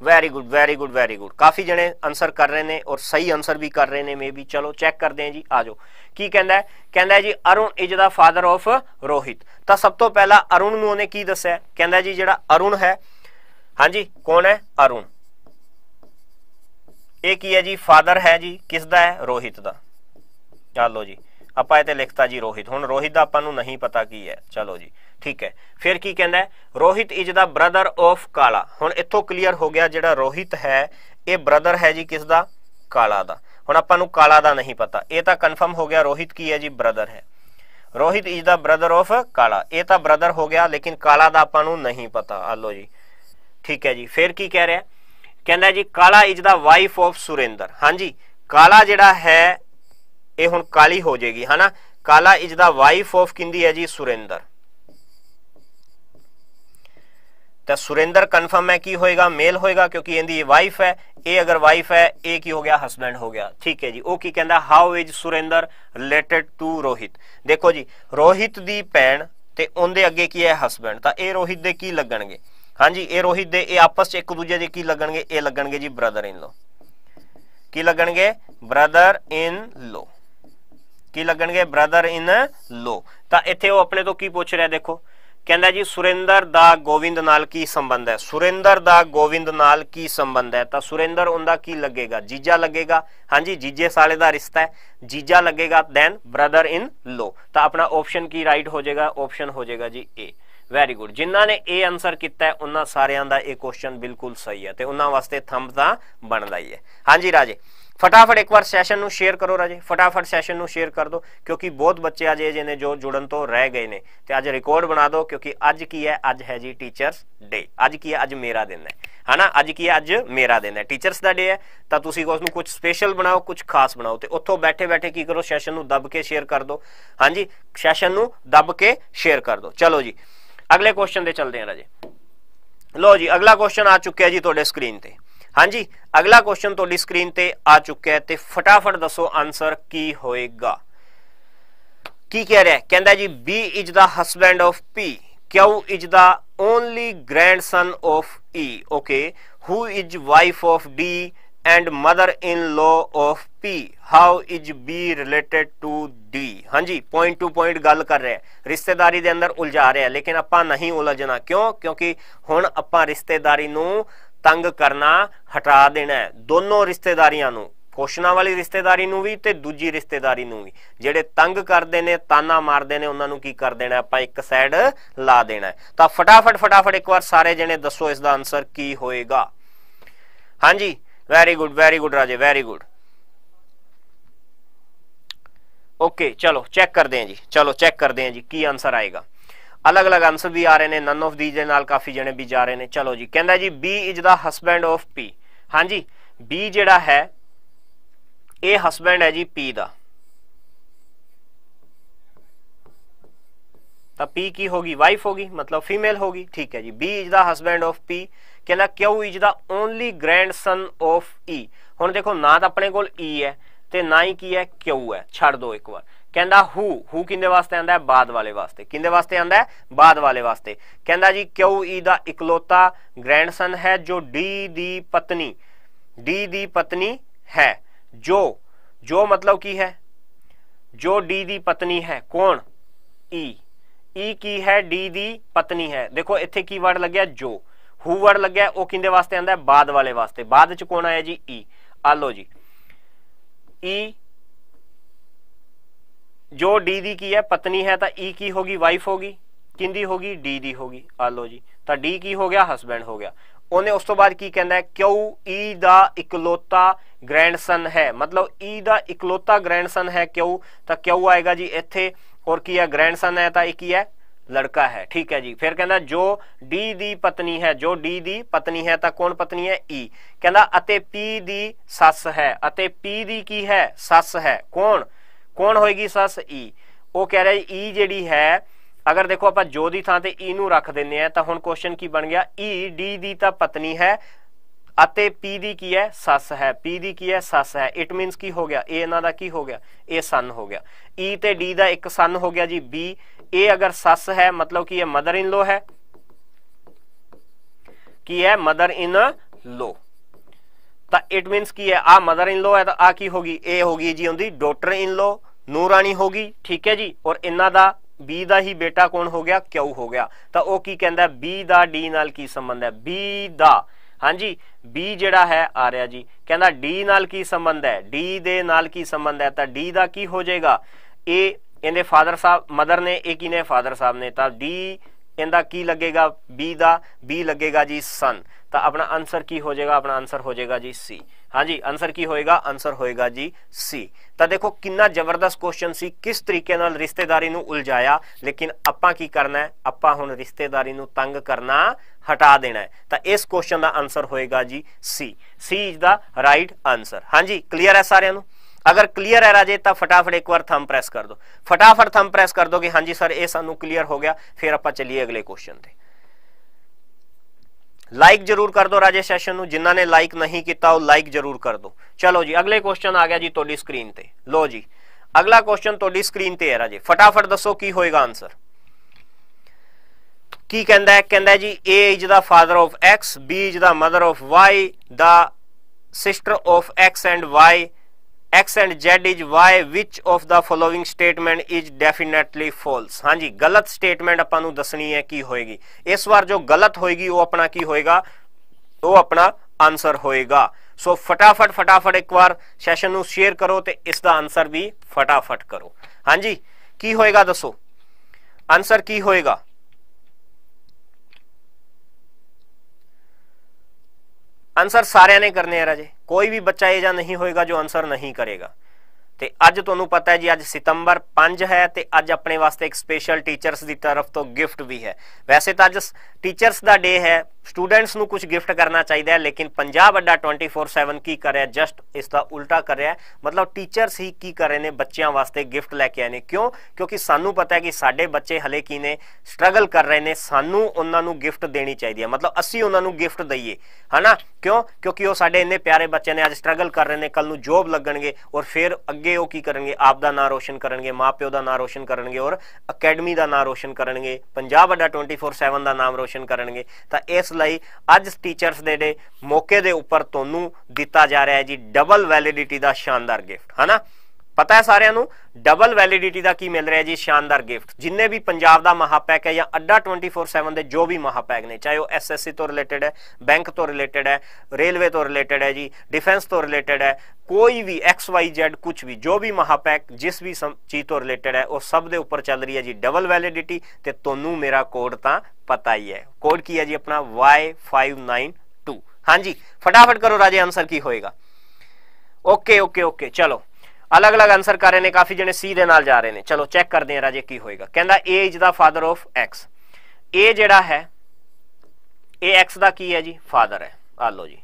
very good very good very good ਕਾਫੀ ਜਣੇ ਆਨਸਰ ਕਰ ਰਹੇ ਨੇ ਔਰ ਸਹੀ ਆਨਸਰ ਵੀ ਕਰ ਰਹੇ ਨੇ ਮੇਬੀ ਚਲੋ ਚੈੱਕ ਕਰਦੇ ਹਾਂ ਜੀ ਆਜੋ ਕੀ ਕਹਿੰਦਾ ਕਹਿੰਦਾ ਜੀ Arun is the father of Rohit ਤਾਂ ਸਭ ਤੋਂ ਪਹਿਲਾਂ ਅਰੁਣ ਨੂੰ ਉਹਨੇ ਕੀ ਦੱਸਿਆ ਕਹਿੰਦਾ ਜੀ ਜਿਹੜਾ ਅਰੁਣ ਹੈ ਹਾਂਜੀ ਕੌਣ ਹੈ ਅਰੁਣ ਇਹ ਕੀ ਹੈ ਜੀ ਫਾਦਰ ਹੈ ਜੀ ਕਿਸ ਦਾ ਹੈ ਰੋਹਿਤ ਦਾ ਚਲੋ ਜੀ ਆਪਾਂ ਇਹ ਤੇ ਲਿਖਤਾ ਜੀ ਰੋਹਿਤ ਹੁਣ ਰੋਹਿਤ ਦਾ ਆਪਾਂ ਨੂੰ ਨਹੀਂ ਪਤਾ ਕੀ ਹੈ ਚਲੋ ਜੀ ਠੀਕ ਹੈ ਫਿਰ ਕੀ ਕਹਿੰਦਾ Rohit is the brother of Kala ਹੁਣ ਇੱਥੋਂ ਕਲੀਅਰ ਹੋ ਗਿਆ ਜਿਹੜਾ ਰੋਹਿਤ ਹੈ ਇਹ ਬ੍ਰਦਰ ਹੈ ਜੀ ਕਿਸ ਦਾ ਕਾਲਾ ਦਾ ਹੁਣ ਆਪਾਂ ਨੂੰ ਕਾਲਾ ਦਾ ਨਹੀਂ ਪਤਾ ਇਹ ਤਾਂ ਕਨਫਰਮ ਹੋ ਗਿਆ ਰੋਹਿਤ ਕੀ ਹੈ ਜੀ ਬ੍ਰਦਰ ਹੈ Rohit is the brother of Kala ਇਹ ਤਾਂ ਬ੍ਰਦਰ ਹੋ ਗਿਆ ਲੇਕਿਨ ਕਾਲਾ ਦਾ ਆਪਾਂ ਨੂੰ ਨਹੀਂ ਪਤਾ ਆ ਲੋ ਜੀ ਠੀਕ ਹੈ ਜੀ ਫਿਰ ਕੀ ਕਹਿ ਰਿਹਾ ਕਹਿੰਦਾ ਜੀ Kala is the wife of Surinder ਹਾਂਜੀ ਕਾਲਾ ਜਿਹੜਾ ਹੈ ਇਹ ਹੁਣ ਕਾਲੀ ਹੋ ਜਾਏਗੀ ਹਨਾ Kala is the wife of ਕਿੰਦੀ ਹੈ ਜੀ ਸੁਰਿੰਦਰ ਤਾਂ ਸੁਰਿੰਦਰ ਕਨਫਰਮ ਹੈ ਕੀ ਹੋਏਗਾ ਮੇਲ ਹੋਏਗਾ ਕਿਉਂਕਿ ਇਹਦੀ ਵਾਈਫ ਹੈ ਇਹ ਅਗਰ ਵਾਈਫ ਹੈ ਇਹ ਕੀ ਹੋ ਗਿਆ ਹਸਬੰਡ ਹੋ ਗਿਆ ਠੀਕ ਹੈ ਜੀ ਉਹ ਕੀ ਕਹਿੰਦਾ how is Surinder related to Rohit ਦੇਖੋ ਜੀ ਰੋਹਿਤ ਦੀ ਭੈਣ ਤੇ ਉਹਦੇ ਅੱਗੇ ਕੀ ਹੈ ਹਸਬੰਡ ਤਾਂ ਇਹ ਰੋਹਿਤ ਦੇ ਕੀ ਲੱਗਣਗੇ ਹਾਂਜੀ ਇਹ ਰੋਹਿਤ ਦੇ ਇਹ ਆਪਸ ਚ ਇੱਕ ਦੂਜੇ ਦੇ ਕੀ ਲੱਗਣਗੇ ਇਹ ਲੱਗਣਗੇ ਜੀ ਬ੍ਰਦਰ ਇਨ ਲੋ ਕੀ ਲੱਗਣਗੇ ਬ੍ਰਦਰ ਇਨ ਲੋ ਕੀ ਲੱਗਣਗੇ ਬ੍ਰਦਰ ਇਨ ਲੋ ਤਾਂ ਇੱਥੇ ਉਹ ਆਪਣੇ ਤੋਂ ਕੀ ਪੁੱਛ ਰਿਹਾ ਦੇਖੋ ਕਹਿੰਦਾ ਜੀ ਸੁਰਿੰਦਰ ਦਾ ਗੋਵਿੰਦ ਨਾਲ ਕੀ ਸੰਬੰਧ ਹੈ ਸੁਰਿੰਦਰ ਦਾ ਗੋਵਿੰਦ ਨਾਲ ਕੀ ਸੰਬੰਧ ਹੈ ਤਾਂ ਸੁਰਿੰਦਰ ਉਹਦਾ ਕੀ ਲੱਗੇਗਾ ਜੀਜਾ ਲੱਗੇਗਾ ਹਾਂਜੀ ਜੀਜੇ ਸਾਲੇ ਦਾ ਰਿਸ਼ਤਾ ਹੈ ਜੀਜਾ ਲੱਗੇਗਾ ਦੈਨ ਬ੍ਰਦਰ ਇਨ ਲੋ ਤਾਂ ਆਪਣਾ ਆਪਸ਼ਨ ਕੀ ਰਾਈਟ ਹੋ ਜਾਏਗਾ ਆਪਸ਼ਨ ਹੋ ਜਾਏਗਾ ਜੀ ਏ ਵੈਰੀ ਗੁੱਡ ਜਿਨ੍ਹਾਂ ਨੇ ਏ ਆਨਸਰ ਕੀਤਾ ਉਹਨਾਂ ਸਾਰਿਆਂ ਦਾ ਇਹ ਕੁਐਸਚਨ ਬਿਲਕੁਲ ਸਹੀ ਹੈ ਤੇ ਉਹਨਾਂ ਵਾਸਤੇ ਥੰਬ ਤਾਂ ਬਣਦਾ ਹੀ ਹੈ ਹਾਂਜੀ ਰਾਜੇ ਫਟਾਫਟ ਇੱਕ ਵਾਰ ਸੈਸ਼ਨ ਨੂੰ ਸ਼ੇਅਰ ਕਰੋ ਰਾਜੇ ਫਟਾਫਟ ਸੈਸ਼ਨ ਨੂੰ ਸ਼ੇਅਰ ਕਰ ਦਿਓ ਕਿਉਂਕਿ ਬਹੁਤ ਬੱਚੇ ਅਜੇ ਜਿਹਨੇ ਜੋ ਜੁੜਨ ਤੋਂ ਰਹਿ ਗਏ ਨੇ ਤੇ ਅੱਜ ਰਿਕਾਰਡ ਬਣਾ ਦਿਓ ਕਿਉਂਕਿ ਅੱਜ ਕੀ ਹੈ ਅੱਜ ਹੈ ਜੀ ਟੀਚਰਸ ਡੇ ਅੱਜ ਕੀ ਹੈ ਅੱਜ ਮੇਰਾ ਦਿਨ ਹੈ ਹਨਾ ਅੱਜ ਕੀ ਹੈ ਅੱਜ ਮੇਰਾ ਦਿਨ ਹੈ ਟੀਚਰਸ ਦਾ ਡੇ ਹੈ ਤਾਂ ਤੁਸੀਂ ਉਸ ਨੂੰ ਕੁਝ ਸਪੈਸ਼ਲ ਬਣਾਓ ਕੁਝ ਖਾਸ ਬਣਾਓ ਤੇ ਉੱਥੋਂ ਬੈਠੇ ਬੈਠੇ ਕੀ ਕਰੋ ਸੈਸ਼ਨ ਨੂੰ ਦਬ ਕੇ ਸ਼ੇਅਰ ਕਰ ਦਿਓ ਹਾਂਜੀ ਸੈਸ਼ਨ ਨੂੰ ਦਬ ਕੇ ਸ਼ੇਅਰ ਕਰ ਦਿਓ ਚਲੋ ਜੀ ਅਗਲੇ ਕੁਐਸਚਨ ਦੇ ਚਲਦੇ ਹਾਂ ਰਾਜੇ ਲੋ ਜੀ ਅਗਲਾ ਕੁਐਸਚਨ ਆ ਚੁੱਕਿਆ ਜੀ ਤੁਹਾਡੇ ਸਕਰੀਨ ਤੇ ਹਾਂਜੀ ਅਗਲਾ ਕੁਐਸਚਨ ਤੁਹਾਡੀ ਸਕਰੀਨ ਤੇ ਆ ਚੁੱਕਿਆ ਹੈ ਤੇ ਫਟਾਫਟ ਦੱਸੋ ਆਨਸਰ ਕੀ ਹੋਏਗਾ ਕੀ ਕਹਿ ਰਿਹਾ ਕਹਿੰਦਾ ਜੀ B is the husband of P Q is the only grandson of E okay who is wife of D and mother in law of P how is B related to D ਹਾਂਜੀ ਪੁਆਇੰਟ ਟੂ ਪੁਆਇੰਟ ਗੱਲ ਕਰ ਰਿਹਾ ਰਿਸ਼ਤੇਦਾਰੀ ਦੇ ਅੰਦਰ ਉਲਝਾ ਰਿਹਾ ਲੇਕਿਨ ਆਪਾਂ ਨਹੀਂ ਉਲਝਣਾ ਕਿਉਂ ਕਿਉਂਕਿ ਹੁਣ ਆਪਾਂ ਰਿਸ਼ਤੇਦਾਰੀ ਨੂੰ ਤੰਗ ਕਰਨਾ ਹਟਾ ਦੇਣਾ ਹੈ ਦੋਨੋਂ ਰਿਸ਼ਤੇਦਾਰੀਆਂ ਨੂੰ ਖੋਸ਼ਣਾ ਵਾਲੀ ਰਿਸ਼ਤੇਦਾਰੀ ਨੂੰ ਵੀ ਤੇ ਦੂਜੀ ਰਿਸ਼ਤੇਦਾਰੀ ਨੂੰ ਵੀ ਜਿਹੜੇ ਤੰਗ ਕਰਦੇ ਨੇ ਤਾਨਾ ਮਾਰਦੇ ਨੇ ਉਹਨਾਂ ਨੂੰ ਕੀ ਕਰ ਦੇਣਾ ਆਪਾਂ ਇੱਕ ਸਾਈਡ ਲਾ ਦੇਣਾ ਤਾਂ ਫਟਾਫਟ ਫਟਾਫਟ ਇੱਕ ਵਾਰ ਸਾਰੇ ਜਣੇ ਦੱਸੋ ਇਸ ਦਾ ਆਨਸਰ ਕੀ ਹੋਏਗਾ ਹਾਂਜੀ ਵੈਰੀ ਗੁੱਡ ਵੈਰੀ ਗੁੱਡ ਰਾਜੇ ਵੈਰੀ ਗੁੱਡ ਓਕੇ ਚਲੋ ਚੈੱਕ ਕਰਦੇ ਹਾਂ ਜੀ ਚਲੋ ਚੈੱਕ ਕਰਦੇ ਹਾਂ ਜੀ ਕੀ ਆਨਸਰ ਆਏਗਾ ਅਲੱਗ-ਅਲੱਗ ਆਨਸਰ ਵੀ ਆ ਰਹੇ ਨੇ ਨਨ ਆਫ ਦੀ ਦੇ ਨਾਲ ਕਾਫੀ ਜਣੇ ਵੀ ਜਾ ਰਹੇ ਨੇ ਚਲੋ ਜੀ ਕਹਿੰਦਾ ਜੀ B is the husband of P ਹਾਂਜੀ B ਜਿਹੜਾ ਹੈ ਇਹ ਹਸਬੰਡ ਹੈ ਜੀ P ਦਾ ਤਾਂ P ਕੀ ਹੋਗੀ ਵਾਈਫ ਹੋਗੀ ਮਤਲਬ ਫੀਮੇਲ ਹੋਗੀ ਠੀਕ ਹੈ ਜੀ B is the husband of P ਕਹਿੰਦਾ Q is the only grandson of E ਹੁਣ ਦੇਖੋ ਨਾ ਤਾਂ ਆਪਣੇ ਕੋਲ E ਹੈ ਤੇ ਨਾ ਹੀ ਕੀ ਹੈ Q ਹੈ ਛੱਡ ਦਿਓ ਇੱਕ ਵਾਰ ਕਹਿੰਦਾ ਹੂ ਹੂ ਕਿੰਦੇ ਵਾਸਤੇ ਆਂਦਾ ਹੈ ਬਾਦ ਵਾਲੇ ਵਾਸਤੇ ਕਿੰਦੇ ਵਾਸਤੇ ਆਂਦਾ ਹੈ ਬਾਦ ਵਾਲੇ ਵਾਸਤੇ ਕਹਿੰਦਾ ਜੀ ਕਿਉ ਈ ਦਾ ਇਕਲੋਤਾ ਗ੍ਰੈਂਡਸਨ ਹੈ ਜੋ ਡੀ ਦੀ ਪਤਨੀ ਡੀ ਦੀ ਪਤਨੀ ਹੈ ਜੋ ਜੋ ਮਤਲਬ ਕੀ ਹੈ ਜੋ ਡੀ ਦੀ ਪਤਨੀ ਹੈ ਕੌਣ ਈ e। ਈ e ਕੀ ਹੈ ਡੀ ਦੀ ਪਤਨੀ ਹੈ ਦੇਖੋ ਇੱਥੇ ਕੀ ਵਰਡ ਲੱਗਿਆ ਜੋ ਹੂ ਵਰਡ ਲੱਗਿਆ ਉਹ ਕਿੰਦੇ ਵਾਸਤੇ ਆਂਦਾ ਹੈ ਬਾਦ ਵਾਲੇ ਵਾਸਤੇ ਬਾਦ ਚ ਕੌਣ ਆਇਆ ਜੀ ਈ e। ਆ ਲੋ ਜੀ ਈ ਜੋ ਡੀ ਦੀ ਕੀ ਹੈ ਪਤਨੀ ਹੈ ਤਾਂ ਈ e ਕੀ ਹੋਗੀ ਵਾਈਫ ਹੋਗੀ ਕਿੰਦੀ ਹੋਗੀ ਡੀ ਦੀ ਹੋਗੀ ਆ ਲੋ ਜੀ ਤਾਂ ਡੀ ਕੀ ਹੋ ਗਿਆ ਹਸਬੰਡ ਹੋ ਗਿਆ ਉਹਨੇ ਉਸ ਤੋਂ ਬਾਅਦ ਕੀ ਕਹਿੰਦਾ ਕਿਉ ਈ e ਦਾ ਇਕਲੋਤਾ ਗ੍ਰੈਂਡਸਨ ਹੈ ਮਤਲਬ ਈ e ਦਾ ਇਕਲੋਤਾ ਗ੍ਰੈਂਡਸਨ ਹੈ ਕਿਉ ਤਾਂ ਕਿਉ ਆਏਗਾ ਜੀ ਇੱਥੇ ਔਰ ਕੀ ਹੈ ਗ੍ਰੈਂਡਸਨ ਹੈ ਤਾਂ ਇਹ ਕੀ ਹੈ ਲੜਕਾ ਹੈ ਠੀਕ ਹੈ ਜੀ ਫਿਰ ਕਹਿੰਦਾ ਜੋ ਡੀ ਦੀ ਪਤਨੀ ਹੈ ਜੋ ਡੀ ਦੀ ਪਤਨੀ ਹੈ ਤਾਂ ਕੌਣ ਪਤਨੀ ਹੈ ਈ ਕਹਿੰਦਾ ਅਤੇ ਪੀ ਦੀ ਸੱਸ ਹੈ ਅਤੇ ਪੀ ਦੀ ਕੀ ਹੈ ਸੱਸ ਹੈ ਕੌਣ ਕੌਣ ਹੋਏਗੀ ਸੱਸ ਈ ਉਹ ਕਹਿ ਰਿਹਾ ਈ ਜਿਹੜੀ ਹੈ ਅਗਰ ਦੇਖੋ ਆਪਾਂ ਜੋ ਦੀ ਥਾਂ ਤੇ ਈ ਨੂੰ ਰੱਖ ਦਿੰਨੇ ਆ ਤਾਂ ਹੁਣ ਕੁਐਸਚਨ ਕੀ ਬਣ ਗਿਆ ਈ ਡੀ ਦੀ ਤਾਂ ਪਤਨੀ ਹੈ ਅਤੇ ਪੀ ਦੀ ਕੀ ਹੈ ਸੱਸ ਹੈ ਪੀ ਦੀ ਕੀ ਹੈ ਸੱਸ ਹੈ ਇਟ ਮੀਨਸ ਕੀ ਹੋ ਗਿਆ ਇਹ ਇਹਨਾਂ ਦਾ ਕੀ ਹੋ ਗਿਆ ਇਹ ਸਨ ਹੋ ਗਿਆ ਈ ਤੇ ਡੀ ਦਾ ਇੱਕ ਸਨ ਹੋ ਗਿਆ ਜੀ ਬੀ ਇਹ ਅਗਰ ਸੱਸ ਹੈ ਮਤਲਬ ਕਿ ਇਹ ਮਦਰ ਇਨ ਲੋ ਹੈ ਕੀ ਹੈ ਮਦਰ ਇਨ ਲੋ ਤਾਂ ਇਟ ਮੀਨਸ ਕੀ ਹੈ ਆ ਮਦਰ ਇਨ ਲੋ ਹੈ ਤਾਂ ਆ ਕੀ ਹੋਗੀ ਇਹ ਹੋਗੀ ਜੀ ਹੁੰਦੀ ਡਾਟਰ ਇਨ ਲੋ ਨੂਰਾਨੀ ਗਈ ਠੀਕ ਹੈ ਜੀ ਔਰ ਇਹਨਾਂ ਦਾ b ਦਾ ਹੀ ਬੇਟਾ ਕੌਣ ਹੋ ਗਿਆ ਕਿਉ ਹੋ ਗਿਆ ਤਾਂ ਉਹ ਕੀ ਕਹਿੰਦਾ b ਦਾ d ਨਾਲ ਕੀ ਸੰਬੰਧ ਹੈ b ਦਾ ਹਾਂਜੀ b ਜਿਹੜਾ ਹੈ ਆ ਰਿਹਾ ਜੀ ਕਹਿੰਦਾ d ਨਾਲ ਕੀ ਸੰਬੰਧ ਹੈ d ਦੇ ਨਾਲ ਕੀ ਸੰਬੰਧ ਹੈ ਤਾਂ d ਦਾ ਕੀ ਹੋ ਜਾਏਗਾ ਇਹ ਇਹਦੇ ਫਾਦਰ ਸਾਹਿਬ ਮਦਰ ਨੇ ਇਹ ਕੀ ਨੇ ਫਾਦਰ ਸਾਹਿਬ ਨੇ ਤਾਂ d ਇਹਦਾ ਕੀ ਲੱਗੇਗਾ b ਦਾ b ਲੱਗੇਗਾ ਜੀ ਸਨ ਤਾਂ ਆਪਣਾ ਆਨਸਰ ਕੀ ਹੋ ਜਾਏਗਾ ਆਪਣਾ ਆਨਸਰ ਹੋ ਜਾਏਗਾ ਜੀ c ਹਾਂਜੀ ਆਨਸਰ ਕੀ ਹੋਏਗਾ ਆਨਸਰ ਹੋਏਗਾ ਜੀ ਸੀ ਤਾਂ ਦੇਖੋ ਕਿੰਨਾ ਜ਼ਬਰਦਸਤ ਕੁਐਸਚਨ ਸੀ ਕਿਸ ਤਰੀਕੇ ਨਾਲ ਰਿਸ਼ਤੇਦਾਰੀ ਨੂੰ ਉਲਝਾਇਆ ਲੇਕਿਨ ਆਪਾਂ ਕੀ ਕਰਨਾ ਹੈ ਆਪਾਂ ਹੁਣ ਰਿਸ਼ਤੇਦਾਰੀ ਨੂੰ ਤੰਗ ਕਰਨਾ ਹਟਾ ਦੇਣਾ ਹੈ ਤਾਂ ਇਸ ਕੁਐਸਚਨ ਦਾ ਆਨਸਰ ਹੋਏਗਾ ਜੀ C C is the right answer ਹਾਂਜੀ ਕਲੀਅਰ ਹੈ ਸਾਰਿਆਂ ਨੂੰ ਅਗਰ ਕਲੀਅਰ ਹੈ ਰਾਜੇ ਤਾਂ ਫਟਾਫਟ ਇੱਕ ਵਾਰ ਥੰਬ ਪ੍ਰੈਸ ਕਰ ਦਿਓ ਫਟਾਫਟ ਥੰਬ ਪ੍ਰੈਸ ਕਰ ਦਿਓ ਕਿ ਹਾਂਜੀ ਸਰ ਇਹ ਸਾਨੂੰ ਕਲੀਅਰ ਹੋ ਗਿਆ ਫਿਰ ਆਪਾਂ ਚੱਲੀਏ ਅਗਲੇ ਕੁਐਸਚਨ ਤੇ ਲਾਈਕ ਜਰੂਰ ਕਰ ਦਿਓ ਰਾਜੇ ਸੈਸ਼ਨ ਨੂੰ ਜਿਨ੍ਹਾਂ ਨੇ ਲਾਈਕ ਨਹੀਂ ਕੀਤਾ ਉਹ ਲਾਈਕ ਜਰੂਰ ਕਰ ਦਿਓ ਚਲੋ ਜੀ ਅਗਲੇ ਕੁਐਸਚਨ ਆ ਗਿਆ ਜੀ ਤੁਹਾਡੀ ਸਕਰੀਨ ਤੇ ਲੋ ਜੀ ਅਗਲਾ ਕੁਐਸਚਨ ਤੁਹਾਡੀ ਸਕਰੀਨ ਤੇ ਹੈ ਰਾਜੇ ਫਟਾਫਟ ਦੱਸੋ ਕੀ ਹੋਏਗਾ ਆਨਸਰ ਕੀ ਕਹਿੰਦਾ ਹੈ ਕਹਿੰਦਾ ਜੀ A is the father of X B is the mother of Y the sister of X and Y x and z is y which of the following statement is definitely false ਹਾਂਜੀ ਗਲਤ ਸਟੇਟਮੈਂਟ ਆਪਾਂ ਨੂੰ ਦੱਸਣੀ ਹੈ ਕੀ ਹੋਏਗੀ ਇਸ ਵਾਰ ਜੋ ਗਲਤ ਹੋਏਗੀ ਉਹ ਆਪਣਾ ਕੀ ਹੋਏਗਾ ਉਹ ਆਪਣਾ ਆਨਸਰ ਹੋਏਗਾ ਸੋ ਫਟਾਫਟ ਫਟਾਫਟ ਇੱਕ ਵਾਰ ਸੈਸ਼ਨ ਨੂੰ ਸ਼ੇਅਰ ਕਰੋ ਤੇ ਇਸ ਦਾ ਆਨਸਰ ਵੀ ਫਟਾਫਟ ਕਰੋ ਹਾਂਜੀ ਕੀ ਹੋਏਗਾ ਦੱਸੋ ਆਨਸਰ ਕੀ ਹੋਏਗਾ ਆਨਸਰ ਸਾਰਿਆਂ ਨੇ ਕਰਨੇ ਆ ਰਾਜੇ ਕੋਈ ਵੀ ਬੱਚਾ ਇਹ ਜਾਂ ਨਹੀਂ ਹੋਏਗਾ ਜੋ ਆਨਸਰ ਨਹੀਂ ਕਰੇਗਾ ਤੇ ਅੱਜ ਤੁਹਾਨੂੰ ਪਤਾ ਹੈ ਜੀ ਅੱਜ ਸਤੰਬਰ 5 ਹੈ ਤੇ ਅੱਜ ਆਪਣੇ ਵਾਸਤੇ ਇੱਕ ਸਪੈਸ਼ਲ ਟੀਚਰਸ ਦੀ ਤਰਫ ਤੋਂ ਗਿਫਟ ਵੀ ਹੈ ਵੈਸੇ ਤਾਂ ਅੱਜ ਟੀਚਰਸ ਦਾ ਡੇ ਹੈ ਸਟੂਡੈਂਟਸ ਨੂੰ ਕੁਝ ਗਿਫਟ ਕਰਨਾ ਚਾਹੀਦਾ ਹੈ ਲੇਕਿਨ ਪੰਜਾਬ ਅੱਡਾ 24/7 ਕੀ ਕਰ ਰਿਹਾ ਜਸਟ ਇਸ ਦਾ ਉਲਟਾ ਕਰ ਰਿਹਾ ਮਤਲਬ ਟੀਚਰਸ ਹੀ ਕੀ ਕਰ ਰਹੇ ਨੇ ਬੱਚਿਆਂ ਵਾਸਤੇ ਗਿਫਟ ਲੈ ਕੇ ਆਏ ਨੇ ਕਿਉਂ ਕਿਉਂਕਿ ਸਾਨੂੰ ਪਤਾ ਹੈ ਕਿ ਸਾਡੇ ਬੱਚੇ ਹਲੇ ਕੀ ਨੇ ਸਟਰਗਲ ਕਰ ਰਹੇ ਨੇ ਸਾਨੂੰ ਉਹਨਾਂ ਨੂੰ ਗਿਫਟ ਦੇਣੀ ਚਾਹੀਦੀ ਹੈ ਮਤਲਬ ਅਸੀਂ ਉਹਨਾਂ ਨੂੰ ਗਿਫਟ ਦਈਏ ਹਨਾ ਕਿਉਂ ਕਿਉਂਕਿ ਉਹ ਸਾਡੇ ਇੰਨੇ ਪਿਆਰੇ ਬੱਚੇ ਨੇ ਅੱਜ ਸਟਰਗਲ ਕਰ ਰਹੇ ਨੇ ਕੱਲ ਨੂੰ ਜੋਬ ਲੱਗਣਗੇ ਔਰ ਫਿਰ ਅੱਗੇ ਉਹ ਕੀ ਕਰਨਗੇ ਆਪ ਦਾ ਨਾਂ ਰੋਸ਼ਨ ਕਰਨਗੇ ਮਾਪਿਓ ਦਾ ਨਾਂ ਰੋਸ਼ਨ ਕਰਨਗੇ ਔਰ ਅਕੈਡਮੀ ਦਾ ਨਾਂ ਰੋਸ਼ਨ ਕਰਨਗੇ ਪੰਜਾਬ ਅੱਡਾ 24/7 ਦਾ ਨਾਮ ਰੋਸ਼ਨ ਕਰਨਗੇ ਤਾਂ ਇਸ ਲਈ ਅੱਜ ਟੀਚਰਸ ਦੇ ਡੇ ਮੌਕੇ ਦੇ ਉੱਪਰ ਤੁਹਾਨੂੰ ਦਿੱਤਾ ਜਾ ਰਿਹਾ ਹੈ ਜੀ ਡਬਲ ਵੈਲਿਡਿਟੀ ਦਾ ਸ਼ਾਨਦਾਰ ਗਿਫਟ ਹਨਾ ਪਤਾ ਹੈ ਸਾਰਿਆਂ ਨੂੰ ਡਬਲ ਵੈਲਿਡਿਟੀ ਦਾ ਕੀ ਮਿਲ ਰਿਹਾ ਜੀ ਸ਼ਾਨਦਾਰ ਗਿਫਟ ਜਿੰਨੇ ਵੀ ਪੰਜਾਬ ਦਾ ਮਹਾਪੈਕ ਹੈ ਜਾਂ ਅੱਡਾ 24/7 ਦੇ ਜੋ ਵੀ ਮਹਾਪੈਕ ਨੇ ਚਾਹੇ ਉਹ ਐਸਐਸਸੀ ਤੋਂ ਰਿਲੇਟਡ ਹੈ ਬੈਂਕ ਤੋਂ ਰਿਲੇਟਡ ਹੈ ਰੇਲਵੇ ਤੋਂ ਰਿਲੇਟਡ ਹੈ ਜੀ ਡਿਫੈਂਸ ਤੋਂ ਰਿਲੇਟਡ ਹੈ ਕੋਈ ਵੀ ਐਕਸ ਵਾਈ ਜ਼ੈਡ ਕੁਝ ਵੀ ਜੋ ਵੀ ਮਹਾਪੈਕ ਜਿਸ ਵੀ ਚੀਜ਼ ਤੋਂ ਰਿਲੇਟਡ ਹੈ ਉਹ ਸਭ ਦੇ ਉੱਪਰ ਚੱਲ ਰਹੀ ਹੈ ਜੀ ਡਬਲ ਵੈਲਿਡਿਟੀ ਤੇ ਤੁਹਾਨੂੰ ਮੇਰਾ ਕੋਡ ਤਾਂ ਪਤਾ ਹੀ ਹੈ ਕੋਡ ਕੀ ਹੈ ਜੀ ਆਪਣਾ Y592 ਹਾਂਜੀ ਫਟਾਫਟ ਕਰੋ ਰਾਜੇ ਆਨਸਰ ਕੀ ਹੋਏਗਾ ਓਕੇ ਓਕੇ ਓਕੇ ਚਲੋ ਅਲੱਗ-ਅਲੱਗ ਆਨਸਰ ਕਰ ਰਹੇ ਨੇ ਕਾਫੀ ਜਣੇ ਸੀ ਦੇ ਨਾਲ ਜਾ ਰਹੇ ਨੇ ਚਲੋ ਚੈੱਕ ਕਰਦੇ ਹਾਂ ਰਾਜੇ ਕੀ ਹੋਏਗਾ ਕਹਿੰਦਾ A is the father of X A ਜਿਹੜਾ ਹੈ ਏ ਐਕਸ ਦਾ ਕੀ ਹੈ ਜੀ ਫਾਦਰ ਹੈ ਆ ਲਓ ਜੀ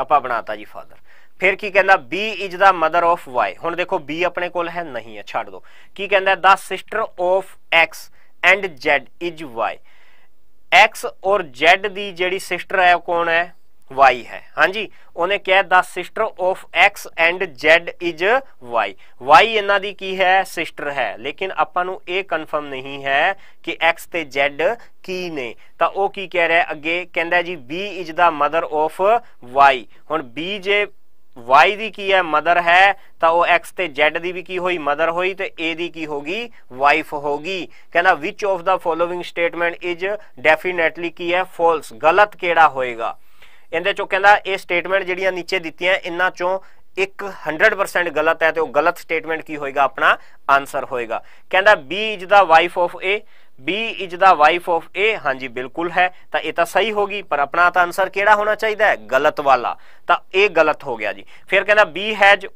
ਆਪਾਂ ਬਣਾਤਾ ਜੀ ਫਾਦਰ ਫਿਰ ਕੀ ਕਹਿੰਦਾ B is the mother of Y ਹੁਣ ਦੇਖੋ ਬੀ ਆਪਣੇ ਕੋਲ ਹੈ ਨਹੀਂ ਹੈ ਛੱਡ ਦਿਓ ਕੀ ਕਹਿੰਦਾ the sister of X and z is Y X ਔਰ z ਦੀ ਜਿਹੜੀ ਸਿਸਟਰ ਹੈ ਉਹ ਕੌਣ ਹੈ y ਹੈ ਹਾਂਜੀ ਉਹਨੇ ਕਿਹਾ the sister of x and z is y y ਇਹਨਾਂ ਦੀ ਕੀ ਹੈ ਸਿਸਟਰ ਹੈ ਲੇਕਿਨ ਆਪਾਂ ਨੂੰ ਇਹ ਕਨਫਰਮ ਨਹੀਂ ਹੈ ਕਿ x ਤੇ z ਕੀ ਨੇ ਤਾਂ ਉਹ ਕੀ ਕਹਿ ਰਿਹਾ ਅੱਗੇ ਕਹਿੰਦਾ ਜੀ b is the mother of y ਹੁਣ b ਜੇ y ਦੀ ਕੀ ਹੈ ਮਦਰ ਹੈ ਤਾਂ ਉਹ x ਤੇ z ਦੀ ਵੀ ਕੀ ਹੋਈ ਮਦਰ ਹੋਈ ਤੇ a ਦੀ ਕੀ ਹੋਗੀ ਵਾਈਫ ਹੋਗੀ ਕਹਿੰਦਾ which of the following statement is definitely ਕੀ ਹੈ ਫਾਲਸ ਗਲਤ ਕਿਹੜਾ ਹੋਏਗਾ ਇਹਦੇ ਚੋਂ ਕਹਿੰਦਾ ਇਹ ਸਟੇਟਮੈਂਟ ਜਿਹੜੀਆਂ ਨੀਚੇ ਦਿੱਤੀਆਂ ਇਹਨਾਂ ਚੋਂ ਇੱਕ 100% ਗਲਤ ਹੈ ਤੇ ਉਹ ਗਲਤ ਸਟੇਟਮੈਂਟ ਕੀ ਹੋਏਗਾ ਆਪਣਾ ਆਨਸਰ ਹੋਏਗਾ ਕਹਿੰਦਾ B is the wife of A B is the wife of A ਹਾਂਜੀ ਬਿਲਕੁਲ ਹੈ ਤਾਂ ਇਹ ਤਾਂ ਸਹੀ ਹੋਗੀ ਪਰ ਆਪਣਾ ਤਾਂ ਆਨਸਰ ਕਿਹੜਾ ਹੋਣਾ ਚਾਹੀਦਾ ਹੈ ਗਲਤ ਵਾਲਾ ਤਾਂ ਇਹ ਗਲਤ ਹੋ ਗਿਆ ਜੀ ਫਿਰ ਕਹਿੰਦਾ B has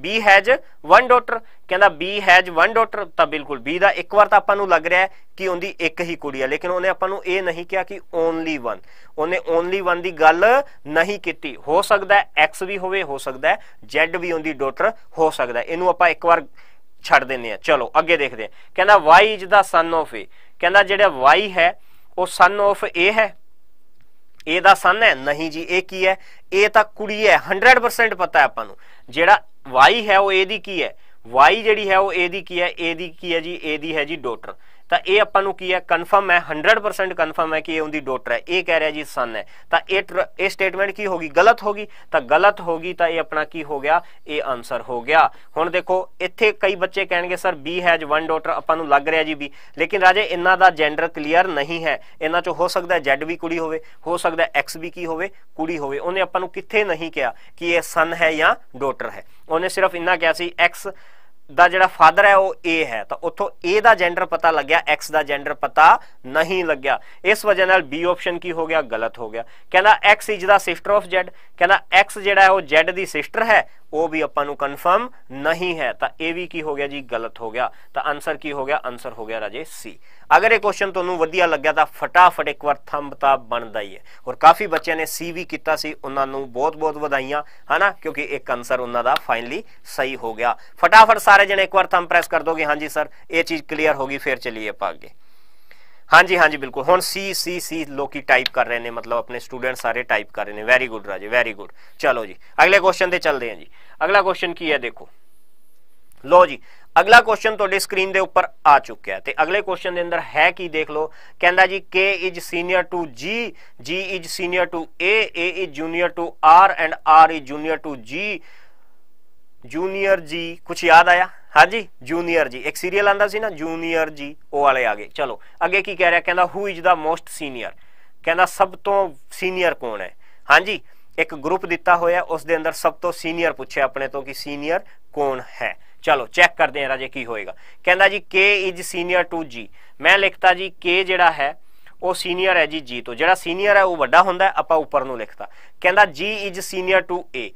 B has one daughter ਕਹਿੰਦਾ ਬੀ ਹੈਜ਼ ਵਨ ਡਾਟਰ ਤਾਂ ਬਿਲਕੁਲ ਬੀ ਦਾ ਇੱਕ ਵਾਰ ਤਾਂ ਆਪਾਂ ਨੂੰ ਲੱਗ ਰਿਹਾ ਕਿ ਉਹਦੀ ਇੱਕ ਹੀ ਕੁੜੀ ਹੈ ਲੇਕਿਨ ਉਹਨੇ ਆਪਾਂ ਨੂੰ ਇਹ ਨਹੀਂ ਕਿਹਾ ਕਿ ਓਨਲੀ ਵਨ ਉਹਨੇ ਓਨਲੀ ਵਨ ਦੀ ਗੱਲ ਨਹੀਂ ਕੀਤੀ ਹੋ ਸਕਦਾ ਹੈ ਐਕਸ ਵੀ ਹੋਵੇ ਹੋ ਸਕਦਾ ਹੈ ਜ਼ੈਡ ਵੀ ਉਹਦੀ ਡਾਟਰ ਹੋ ਸਕਦਾ ਇਹਨੂੰ ਆਪਾਂ ਇੱਕ ਵਾਰ ਛੱਡ ਦਿੰਨੇ ਆ ਚਲੋ ਅੱਗੇ ਦੇਖਦੇ ਆ ਕਹਿੰਦਾ Y is the son of A ਕਹਿੰਦਾ ਜਿਹੜਾ ਵਾਈ ਹੈ ਉਹ ਸਨ ਆਫ ਏ ਹੈ ਇਹ ਦਾ ਸਨ ਹੈ ਨਹੀਂ ਜੀ ਇਹ ਕੀ ਹੈ ਇਹ ਤਾਂ ਕੁੜੀ ਹੈ 100% ਪਤਾ ਹੈ ਆਪਾਂ ਨੂੰ ਜਿਹੜਾ y ਹੈ ਉਹ a ਦੀ ਕੀ ਹੈ y ਜਿਹੜੀ ਹੈ ਉਹ a ਦੀ ਕੀ ਹੈ a ਦੀ ਕੀ ਹੈ ਜੀ a ਦੀ ਹੈ ਜੀ ਡਾਟਰ ਤਾਂ ਇਹ ਆਪਾਂ ਨੂੰ ਕੀ ਹੈ ਕਨਫਰਮ ਹੈ 100% ਕਨਫਰਮ ਹੈ ਕਿ ਇਹ ਉਹਦੀ ਡਾਟਰ ਹੈ ਇਹ ਕਹਿ ਰਿਹਾ ਜੀ ਸਨ ਹੈ ਤਾਂ ਇਹ ਇਹ ਸਟੇਟਮੈਂਟ ਕੀ ਹੋਗੀ ਗਲਤ ਹੋਗੀ ਤਾਂ ਗਲਤ ਹੋਗੀ ਤਾਂ ਇਹ ਆਪਣਾ ਕੀ ਹੋ ਗਿਆ ਇਹ ਆਨਸਰ ਹੋ ਗਿਆ ਹੁਣ ਦੇਖੋ ਇੱਥੇ ਕਈ ਬੱਚੇ ਕਹਿਣਗੇ sir B has one daughter ਆਪਾਂ ਨੂੰ ਲੱਗ ਰਿਹਾ ਜੀ ਬੀ ਲੇਕਿਨ ਰਾਜੇ ਇਹਨਾਂ ਦਾ ਜੈਂਡਰ ਕਲੀਅਰ ਨਹੀਂ ਹੈ ਇਹਨਾਂ ਚੋਂ ਹੋ ਸਕਦਾ ਜ਼ੈਡ ਵੀ ਕੁੜੀ ਹੋਵੇ ਹੋ ਸਕਦਾ ਐਕਸ ਵੀ ਕੀ ਹੋਵੇ ਕੁੜੀ ਹੋਵੇ ਉਹਨੇ ਆਪਾਂ ਨੂੰ ਕਿੱਥੇ ਨਹੀਂ ਕਿਹਾ ਕਿ ਇਹ ਸਨ ਹੈ ਜਾਂ ਡਾਟਰ ਹੈ ਉਹਨੇ ਸਿਰਫ ਇੰਨਾ ਕਿਹਾ ਸੀ ਐਕਸ ਦਾ ਜਿਹੜਾ ਫਾਦਰ ਹੈ ਉਹ A ਹੈ ਤਾਂ ਉੱਥੋਂ A ਦਾ ਜੈਂਡਰ ਪਤਾ ਲੱਗਿਆ X ਦਾ ਜੈਂਡਰ ਪਤਾ ਨਹੀਂ ਲੱਗਿਆ ਇਸ ਵਜ੍ਹਾ ਨਾਲ B ਆਪਸ਼ਨ ਕੀ ਹੋ ਗਿਆ ਗਲਤ ਹੋ ਗਿਆ ਕਹਿੰਦਾ X is the sister of Z ਕਹਿੰਦਾ X ਜਿਹੜਾ ਹੈ ਉਹ Z ਦੀ ਸਿਸਟਰ ਹੈ ਉਹ ਵੀ ਆਪਾਂ ਨੂੰ ਕਨਫਰਮ ਨਹੀਂ ਹੈ ਤਾਂ ਇਹ ਵੀ ਕੀ ਹੋ ਗਿਆ ਜੀ ਗਲਤ ਹੋ ਗਿਆ ਤਾਂ ਆਨਸਰ ਕੀ ਹੋ ਗਿਆ ਆਨਸਰ ਹੋ ਗਿਆ ਰਾਜੇ ਸੀ ਅਗਰ ਇਹ ਕੁਐਸਚਨ ਤੁਹਾਨੂੰ ਵਧੀਆ ਲੱਗਿਆ ਤਾਂ ਫਟਾਫਟ ਇੱਕ ਵਾਰ ਥੰਬ ਤਾਂ ਬਣਦਾ ਹੀ ਹੈ ਔਰ ਕਾਫੀ ਬੱਚਿਆਂ ਨੇ ਸੀ ਵੀ ਕੀਤਾ ਸੀ ਉਹਨਾਂ ਨੂੰ ਬਹੁਤ-ਬਹੁਤ ਵਧਾਈਆਂ ਹਨਾ ਕਿਉਂਕਿ ਇੱਕ ਆਨਸਰ ਉਹਨਾਂ ਦਾ ਫਾਈਨਲੀ ਸਹੀ ਹੋ ਗਿਆ ਫਟਾਫਟ ਸਾਰੇ ਜਣੇ ਇੱਕ ਵਾਰ ਥੰਬ ਪ੍ਰੈਸ ਕਰ ਦੋਗੇ ਹਾਂਜੀ ਸਰ ਇਹ ਚੀਜ਼ ਕਲੀਅਰ ਹੋ ਗਈ ਫਿਰ ਚੱਲੀਏ ਆਪਾਂ ਅੱਗੇ ਹਾਂਜੀ ਹਾਂਜੀ ਬਿਲਕੁਲ ਹੁਣ ਸੀ ਸੀ ਸੀ ਲੋਕੀ ਟਾਈਪ ਕਰ ਰਹੇ ਨੇ ਮਤਲਬ ਆਪਣੇ ਸਟੂਡੈਂਟ ਸਾਰੇ ਟਾਈਪ ਕਰ ਰਹੇ ਨੇ ਵੈਰੀ ਗੁੱਡ ਰਾਜੇ ਵੈਰੀ ਗੁੱਡ ਚਲੋ ਜੀ ਅਗਲੇ ਕੁਐਸਚਨ ਤੇ ਚੱਲਦੇ ਹਾਂ ਜੀ ਅਗਲਾ ਕੁਐਸਚਨ ਕੀ ਹੈ ਦੇਖੋ ਲੋ ਜੀ ਅਗਲਾ ਕੁਐਸਚਨ ਤੁਹਾਡੇ ਸਕਰੀਨ ਦੇ ਉੱਪਰ ਆ ਚੁੱਕਿਆ ਤੇ ਅਗਲੇ ਕੁਐਸਚਨ ਦੇ ਅੰਦਰ ਹੈ ਕੀ ਦੇਖ ਲਓ ਕਹਿੰਦਾ ਜੀ ਕੇ is senior to G G is senior to A A is junior to R and R is junior to G junior G ਕੁਝ ਯਾਦ ਆਇਆ ਹਾਂਜੀ ਜੂਨੀਅਰ ਜੀ ਇੱਕ ਸੀਰੀਅਲ ਆਂਦਾ ਸੀ ਨਾ ਜੂਨੀਅਰ ਜੀ ਉਹ ਵਾਲੇ ਆ ਗਏ ਚਲੋ ਅੱਗੇ ਕੀ ਕਹਿ ਰਿਹਾ ਕਹਿੰਦਾ who is the most senior ਕਹਿੰਦਾ ਸਭ ਤੋਂ ਸੀਨੀਅਰ ਕੌਣ ਹੈ ਹਾਂਜੀ ਇੱਕ ਗਰੁੱਪ ਦਿੱਤਾ ਹੋਇਆ ਉਸ ਦੇ ਅੰਦਰ ਸਭ ਤੋਂ ਸੀਨੀਅਰ ਪੁੱਛਿਆ ਆਪਣੇ ਤੋਂ ਕਿ ਸੀਨੀਅਰ ਕੌਣ ਹੈ ਚਲੋ ਚੈੱਕ ਕਰਦੇ ਹਾਂ ਰਾਜੇ ਕੀ ਹੋਏਗਾ ਕਹਿੰਦਾ ਜੀ k is senior to g ਮੈਂ ਲਿਖਤਾ ਜੀ k ਜਿਹੜਾ ਹੈ ਉਹ ਸੀਨੀਅਰ ਹੈ ਜੀ g ਤੋਂ ਜਿਹੜਾ ਸੀਨੀਅਰ ਹੈ ਉਹ ਵੱਡਾ ਹੁੰਦਾ ਹੈ ਆਪਾਂ ਉੱਪਰ ਨੂੰ ਲਿਖਤਾ ਕਹਿੰਦਾ g is senior to a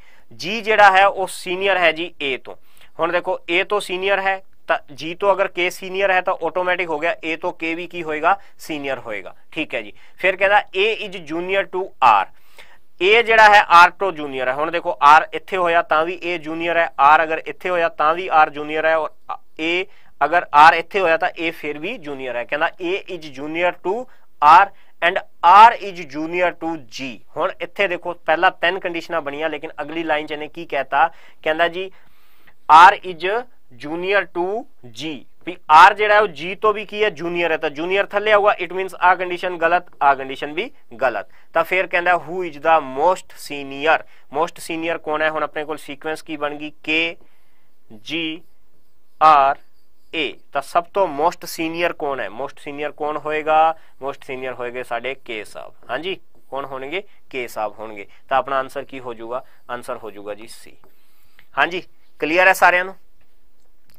g ਜਿਹੜਾ ਹੈ ਉਹ ਸੀਨੀਅਰ ਹੈ ਜੀ a ਤੋਂ ਹੁਣ ਦੇਖੋ A ਤੋਂ ਸੀਨੀਅਰ ਹੈ ਤਾਂ G ਤੋਂ ਅਗਰ K ਸੀਨੀਅਰ ਹੈ ਤਾਂ ਆਟੋਮੈਟਿਕ ਹੋ ਗਿਆ A ਤੋਂ K ਵੀ ਕੀ ਹੋਏਗਾ ਸੀਨੀਅਰ ਹੋਏਗਾ ਠੀਕ ਹੈ ਜੀ ਫਿਰ ਕਹਿੰਦਾ A is junior to R A ਜਿਹੜਾ ਹੈ R ਤੋਂ ਜੂਨੀਅਰ ਹੈ ਹੁਣ ਦੇਖੋ R ਇੱਥੇ ਹੋਇਆ ਤਾਂ ਵੀ A ਜੂਨੀਅਰ ਹੈ R ਅਗਰ ਇੱਥੇ ਹੋਇਆ ਤਾਂ ਵੀ R ਜੂਨੀਅਰ ਹੈ ਔਰ A ਅਗਰ R ਇੱਥੇ ਹੋਇਆ ਤਾਂ A ਫਿਰ ਵੀ ਜੂਨੀਅਰ ਹੈ ਕਹਿੰਦਾ A is junior to R and R is junior to G ਹੁਣ ਇੱਥੇ ਦੇਖੋ ਪਹਿਲਾਂ ਤਿੰਨ ਕੰਡੀਸ਼ਨਾਂ ਬਣੀਆਂ ਲੇਕਿਨ ਅਗਲੀ ਲਾਈਨ 'ਚ ਇਹਨੇ ਕੀ ਕਹਿਤਾ ਕਹਿੰਦਾ ਜੀ R is junior to G भी आर जेड़ा है जी तो भी की है जूनियर है तो जूनियर थले होगा इट मीनस आ कंडीशन गलत आ कंडीशन भी गलत तो फिर कहता who is the most senior most senior कौन है हम अपने को सीकुएंस की बन गई के जी आर ए तो सब तो मोस्ट सीनियर कौन है मोस्ट सीनियर कौन होएगा मोस्ट सीनियर होएगे साढ़े के साहब हाँ जी कौन होने के साहब होने तो अपना आंसर की हो आंसर हो जूगा जी सी हाँ जी ਕਲੀਅਰ ਹੈ ਸਾਰਿਆਂ ਨੂੰ